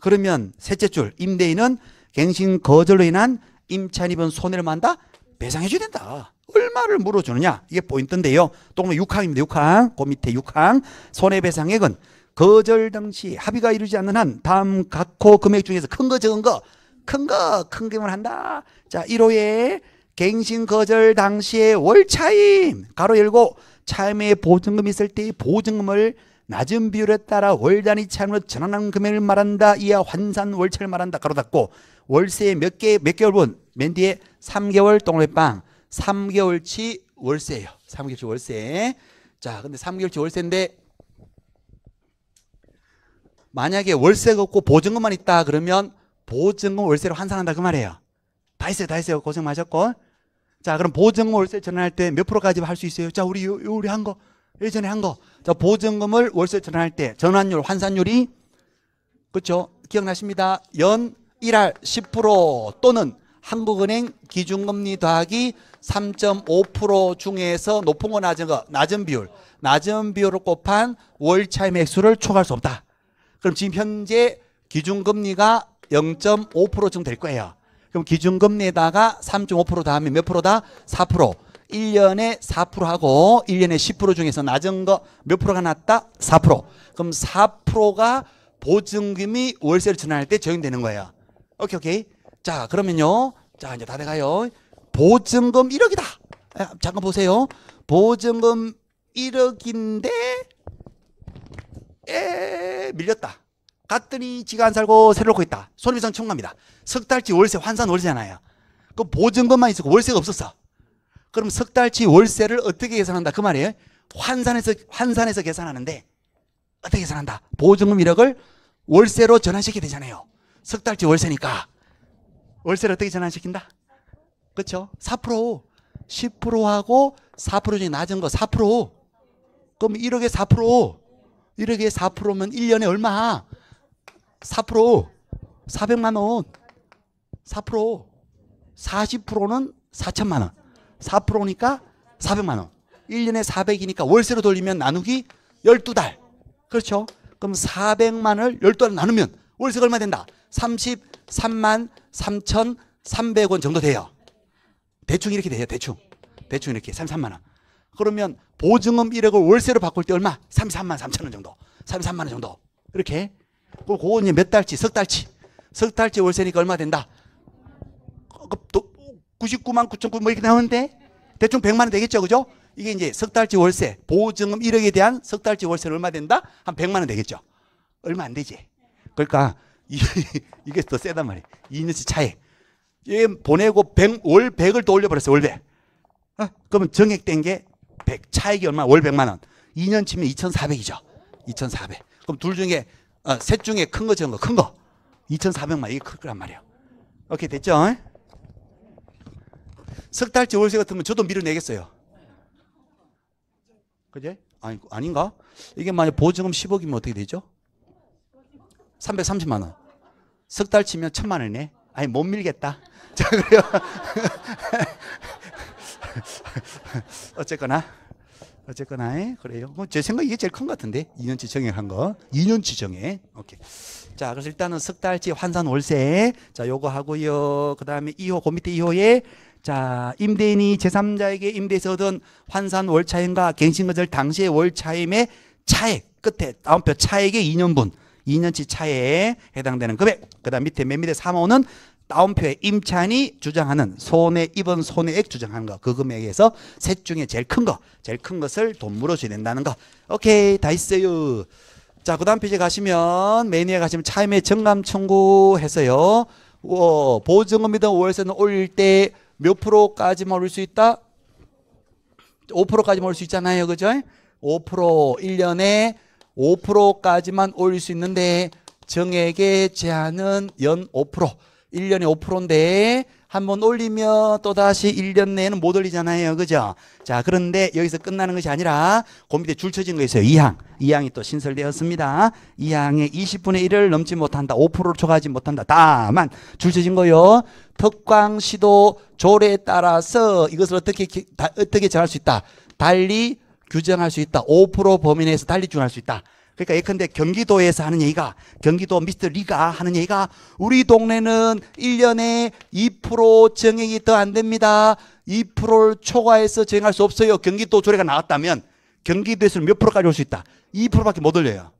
그러면 셋째 줄 임대인은 갱신 거절로 인한 임차 입은 손해를 만다 배상해 줘야 된다 얼마를 물어주느냐 이게 포인트인데요 동네 6항입니다 6항 그 밑에 6항 손해배상액은 거절 당시 합의가 이루지 않는 한 다음 각호 금액 중에서 큰 거 적은 거 큰 거 큰금을 한다 자 1호에 갱신 거절 당시에 월차임 가로 열고 차임에 보증금 있을 때 보증금을 낮은 비율에 따라 월 단위 차임으로 전환하는 금액을 말한다. 이하 환산 월차를 말한다. 가로 닫고 월세 몇개 몇 개월분 맨 뒤에 3개월 동네빵 3개월치 월세예요. 3개월치 월세. 자, 근데 3개월치 월세인데 만약에 월세가 없고 보증금만 있다 그러면 보증금 월세로 환산한다 그 말이에요. 다 했어요. 다 했어요. 고생 많으셨고. 자, 그럼 보증금 월세 전환할 때 몇 프로까지 할 수 있어요? 자, 우리 우리 한 거. 예전에 한 거. 자, 보증금을 월세 전환할 때 전환율, 환산율이 그쵸 기억나십니다. 연 1할 10% 또는 한국은행 기준금리 더하기 3.5% 중에서 높은 거 낮은 거 낮은 비율 낮은 비율을 곱한 월차임 액수를 초과할 수 없다. 그럼 지금 현재 기준금리가 0.5% 정도 될 거예요. 그럼 기준금리에다가 3.5% 다음에 몇 프로다? 4%. 1년에 4%하고 1년에 10% 중에서 낮은 거몇 프로가 낮다? 4%. 그럼 4%가 보증금이 월세를 전환할 때 적용되는 거예요. 오케이, 오케이. 자, 그러면요. 자, 이제 다 돼가요. 보증금 1억이다. 아, 잠깐 보세요. 보증금 1억인데, 에, 밀렸다. 갔더니 지가 안 살고 새로 놓고 있다. 손해배상 청구합니다. 석 달치 월세 환산 월세잖아요. 그 보증금만 있었고 월세가 없었어. 그럼 석 달치 월세를 어떻게 계산한다? 그 말이에요. 환산해서 환산해서 계산하는데 어떻게 계산한다? 보증금 1억을 월세로 전환시키게 되잖아요. 석 달치 월세니까 월세를 어떻게 전환시킨다? 그렇죠? 4% 10%하고 4% 중에 낮은 거 4%. 그럼 1억에 4%. 1억에 4%면 1년에 얼마? 4% 400만 원. 4% 40%는 4천만 원. 4%니까 400만 원. 1년에 400이니까 월세로 돌리면 나누기 12달. 그렇죠? 그럼 400만을 12달 나누면 월세가 얼마 된다? 33만 3,300원 정도 돼요. 대충 이렇게 돼요. 대충. 대충 이렇게 33만 원. 그러면 보증금 1억을 월세로 바꿀 때 얼마? 33만 3천 원 정도. 33만 원 정도. 이렇게 그리고 그거 이제 몇 달치, 석 달치. 석 달치 월세니까 얼마 된다? 99만 9천 9뭐 이렇게 나오는데? 대충 100만 원 되겠죠, 그죠? 이게 이제 석 달치 월세, 보증금 1억에 대한 석 달치 월세는 얼마 된다? 한 100만 원 되겠죠? 얼마 안 되지. 그러니까 이, <laughs> 게더 세단 말이에요. 2년치 차액. 얘 보내고 100, 월 100을 또 올려버렸어요, 월 100. 어? 그러면 정액된 게 100, 차액이 얼마? 월 100만 원. 2년 치면 2,400이죠. 2,400. 그럼 둘 중에 어, 셋 중에 큰 거, 적은 거, 큰 거. 2,400만, 이게 클 거란 말이에요. 오케이, 됐죠? 석 달째 월세 같으면 저도 밀어내겠어요. 그제? 아니, 아닌가? 이게 만약 보증금 10억이면 어떻게 되죠? 330만 원. 석 달 치면 천만 원이네. 아니, 못 밀겠다. <laughs> 자, 그래요. <laughs> 어쨌거나. 어쨌거나 예, 그래요. 뭐제 생각 이게 제일 큰 것 같은데 2년치 정액한 거. 2년치 정액. 오케이. 자 그래서 일단은 석 달치 환산 월세. 자 요거 하고요. 그 다음에 2호 그 밑에 2호에 자 임대인이 제3자에게 임대해서 얻은 환산 월차임과 갱신거절 당시의 월차임의 차액 끝에 다운표 차액의 2년분. 2년치 차에 액 해당되는 금액 그 다음 밑에 맨 밑에 3호는 다운표에 임찬이 주장하는 손해 입은 손해액 주장하는 거 그 금액에서 셋 중에 제일 큰 거 제일 큰 것을 돈으로 지낸다는 거 오케이 다 있어요 자그 다음 페이지 가시면 메뉴에 가시면 차임의 증감 청구해서요 어, 보증금이든 월세는 올릴 때 몇 프로까지만 올릴 수 있다 5%까지만 올릴 수 있잖아요 그죠 5% 1년에 5%까지만 올릴 수 있는데 정액의 제한은 연5% 1년에 5%인데 한 번 올리면 또다시 1년 내에는 못 올리잖아요. 그죠? 자, 그런데 여기서 끝나는 것이 아니라 그 밑에 줄 쳐진 거 있어요. 2항. 2항이 또 신설되었습니다. 2항에 20분의 1을 넘지 못한다. 5%를 초과하지 못한다. 다만 줄 쳐진 거요. 특광 시도 조례에 따라서 이것을 어떻게 어떻게 정할 수 있다. 달리 규정할 수 있다. 5% 범위 내에서 달리 준할 수 있다. 그러니까 예컨대 경기도에서 하는 얘기가 경기도 미스터 리가 하는 얘기가 우리 동네는 1년에 2% 정액이 더 안 됩니다. 2%를 초과해서 정액할 수 없어요. 경기도 조례가 나왔다면 경기도에서는 몇 프로까지 올 수 있다. 2%밖에 못 올려요.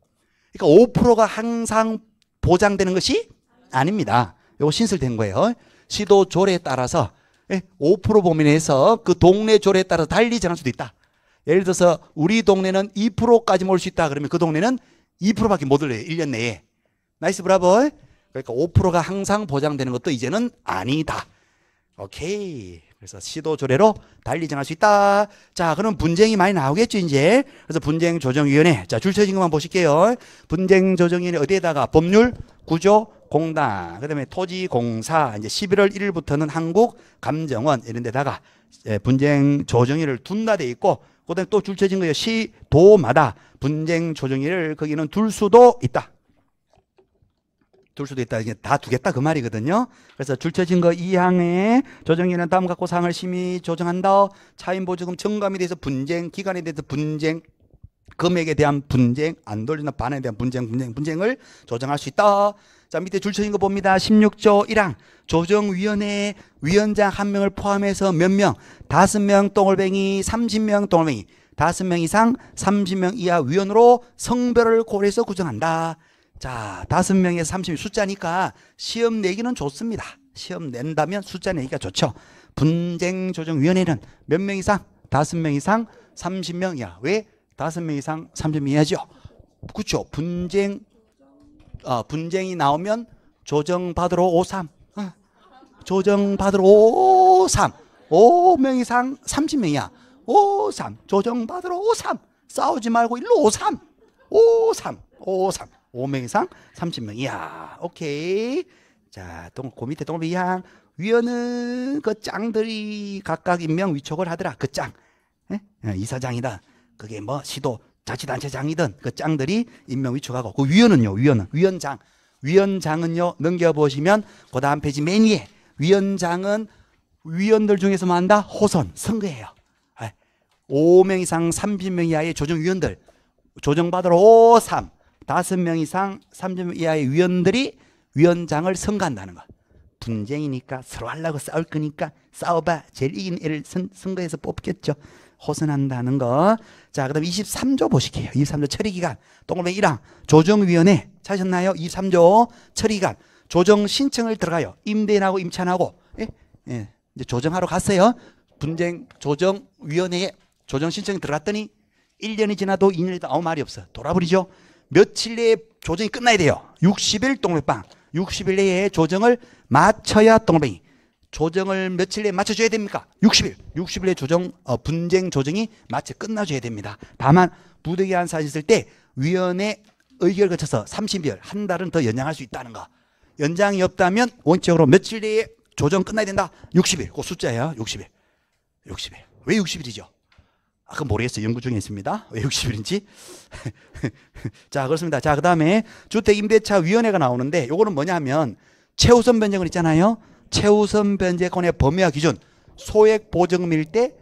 그러니까 5%가 항상 보장되는 것이 아닙니다. 이거 신설된 거예요. 시도 조례에 따라서 5% 예, 범위 내에서 그 동네 조례에 따라 서 달리 정할 수도 있다. 예를 들어서 우리 동네는 2%까지 모을 수 있다 그러면 그 동네는 2%밖에 못 올려요. 1년 내에. 나이스 브라보. 그러니까 5%가 항상 보장되는 것도 이제는 아니다. 오케이. 그래서 시도 조례로 달리 정할 수 있다. 자, 그럼 분쟁이 많이 나오겠죠, 이제. 그래서 분쟁조정위원회. 자, 줄쳐진 것만 보실게요. 분쟁조정위원회 어디에다가 법률, 구조, 공단, 그 다음에 토지공사, 이제 11월 1일부터는 한국 감정원 이런 데다가 예, 분쟁조정위를 둔다 돼 있고 그다음에 또 줄체진 거예요. 시도마다 분쟁 조정일을 거기는 둘 수도 있다. 둘 수도 있다. 이게 다 두겠다 그 말이거든요. 그래서 줄쳐진 거 2항에 조정일은 다음 갖고 상을 심의 조정한다. 차임 보증금 증감에 대해서 분쟁, 기간에 대해서 분쟁, 금액에 대한 분쟁, 안 돌리는 반에 대한 분쟁, 분쟁, 분쟁을 조정할 수 있다. 자, 밑에 줄 쳐진 거 봅니다. 16조 1항. 조정위원회 위원장 한 명을 포함해서 몇 명? 다섯 명 똥올뱅이, 30명 똥올뱅이. 다섯 명 이상, 30명 이하 위원으로 성별을 고려해서 구성한다. 자, 다섯 명에 30이 숫자니까 시험 내기는 좋습니다. 시험 낸다면 숫자 내기가 좋죠. 분쟁조정위원회는 몇 명 이상? 다섯 명 이상, 30명 이하. 왜? 다섯 명 이상, 30명 이하죠. 그렇죠. 분쟁 어, 분쟁이 나오면 조정받으러 오삼 어, 조정받으러 오삼 5명 이상 30명이야 오삼 조정받으러 오삼 싸우지 말고 일로 오삼 오삼 오삼 5명 이상 30명 이야 오케이 자 동, 그 밑에 동물 이항 위원은 그 짱들이 각각 임명 위촉을 하더라 그짱 에? 예? 예, 이사장이다 그게 뭐 시도 자치단체장이든 그 짱들이 임명 위촉하고 그 위원은요 위원은 위원장 위원장은요 넘겨보시면 그 다음 페이지 맨 위에 위원장은 위원들 중에서만 한다 호선 선거예요 5명 예. 이상 30명 이하의 조정위원들 조정받으러 5, 3 5명 이상 30명 이하의 위원들이 위원장을 선거한다는 것 분쟁이니까 서로 하려고 싸울 거니까 싸워봐 제일 이긴 애를 선, 선거해서 뽑겠죠 호선한다는 거. 자, 그 다음 23조 보실게요. 23조 처리기간. 동그라미 1항. 조정위원회. 찾으셨나요? 23조 처리기간. 조정 신청을 들어가요. 임대인하고 임차인하고. 예? 예. 이제 조정하러 갔어요. 분쟁 조정위원회에 조정 신청이 들어갔더니 1년이 지나도 2년이 지나도 아무 말이 없어. 돌아버리죠. 며칠 내에 조정이 끝나야 돼요. 60일 동물빵. 60일 내에 조정을 마쳐야 동물빵이. 조정을 며칠 내에 마쳐줘야 됩니까? 60일. 60일 내 조정, 어, 분쟁 조정이 마치 끝나줘야 됩니다. 다만, 부득이한 사실이 있을 때 위원회 의결 거쳐서 30일, 한 달은 더 연장할 수 있다는 거. 연장이 없다면 원칙적으로 며칠 내에 조정 끝나야 된다. 60일. 그 숫자예요. 60일. 60일. 왜 60일이죠? 아, 그건 모르겠어요. 연구 중에 있습니다. 왜 60일인지. <laughs> 자, 그렇습니다. 자, 그 다음에 주택임대차 위원회가 나오는데 요거는 뭐냐 면 최우선 변경을 있잖아요. 최우선 변제권의 범위와 기준 소액 보증금일 때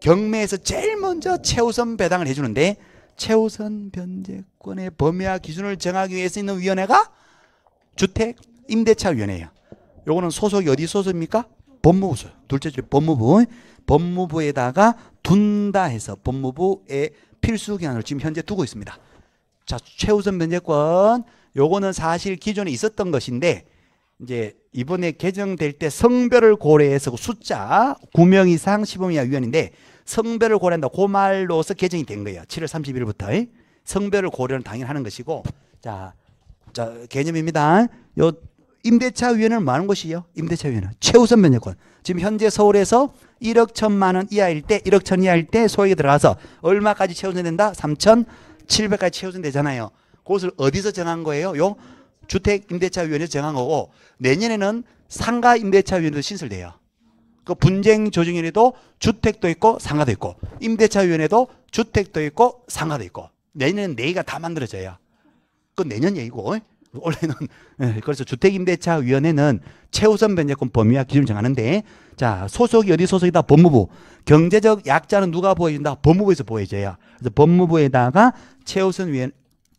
경매에서 제일 먼저 최우선 배당을 해주는데 최우선 변제권의 범위와 기준을 정하기 위해서 있는 위원회가 주택 임대차 위원회예요. 요거는 소속이 어디 소속입니까? 법무부 소속. 둘째 줄 법무부. 법무부에다가 둔다 해서 법무부의 필수 기한을 지금 현재 두고 있습니다. 자, 최우선 변제권 요거는 사실 기존에 있었던 것인데 이제 이번에 개정될 때 성별을 고려해서 그 숫자 9명 이상 15명 이하 위원인데 성별을 고려한다. 고그 말로서 개정이 된 거예요. 7월 31일부터 성별을 고려는 당연히 하는 것이고 자, 자 개념입니다. 요 임대차 위원회는 많은 뭐 곳이요 임대차 위원회 최우선 면역권 지금 현재 서울에서 1억 천만 원 이하일 때 1억 천 이하일 때 소액이 들어가서 얼마까지 채우전 된다? 3천 7백까지 채우전 되잖아요. 그것을 어디서 정한 거예요? 요 주택임대차위원회에서 정한 거고 내년에는 상가임대차위원회도 신설돼요. 그 분쟁조정위원회도 주택도 있고 상가도 있고 임대차위원회도 주택도 있고 상가도 있고 내년에는 네 개가 다 만들어져요. 그 내년 얘기고 원래는 예, 그래서 주택임대차위원회는 최우선 변제권 범위와 기준 정하는데 자 소속이 어디 소속이다 법무부 경제적 약자는 누가 보여준다 법무부에서 보여줘요 그래서 법무부에다가 최우선 위원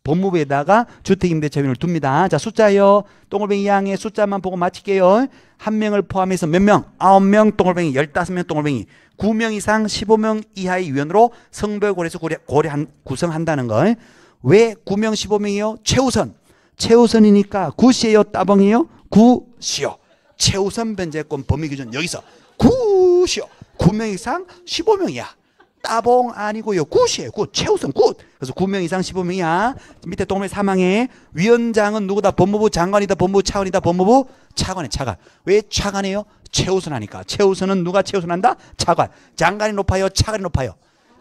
법무부에다가 주택임대차비를 둡니다. 자 숫자요. 똥골뱅이 양의 숫자만 보고 마칠게요. 한 명을 포함해서 몇 명? 아홉 명 똥골뱅이, 열다섯 명 똥골뱅이, 구 명 이상 십오 명 이하의 위원으로 성별고려해서 고려, 고려 한, 구성한다는 걸. 왜구 명 십오 명이요 최우선. 최우선이니까 구시에요 따봉이요? 구시요. 최우선 변제권 범위 기준 여기서 구시요. 구명 이상 십오 명이야 따봉 아니고요. 굿이에요. 굿. 최우선 굿. 그래서 9명 이상 15명이야. 밑에 동네 사망해. 위원장은 누구다? 법무부 장관이다. 법무부 차관이다. 법무부 차관에 차관. 왜 차관이에요? 최우선 하니까. 최우선은 누가 최우선 한다? 차관. 장관이 높아요. 차관이 높아요.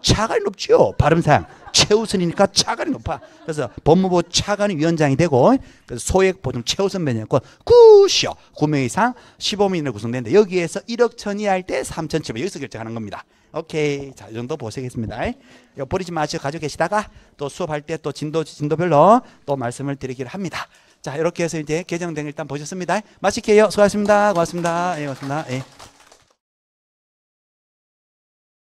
차관이 높죠 발음상. 최우선이니까 차관이 높아. 그래서 법무부 차관 위원장이 되고 그래서 소액 보증 최우선 면이었고 구시요. 9명 이상 15명으로 구성되는데 여기에서 1억 천이할때 3천 7백 여기서 결정하는 겁니다. 오케이. 자, 이 정도 보시겠습니다. 이거 버리지 마시고 가지고 계시다가 또 수업할 때 또 진도, 진도별로 또 말씀을 드리기로 합니다. 자, 이렇게 해서 이제 개정된 일단 보셨습니다. 마칠게요. 수고하셨습니다. 고맙습니다. 예, 고맙습니다. 예.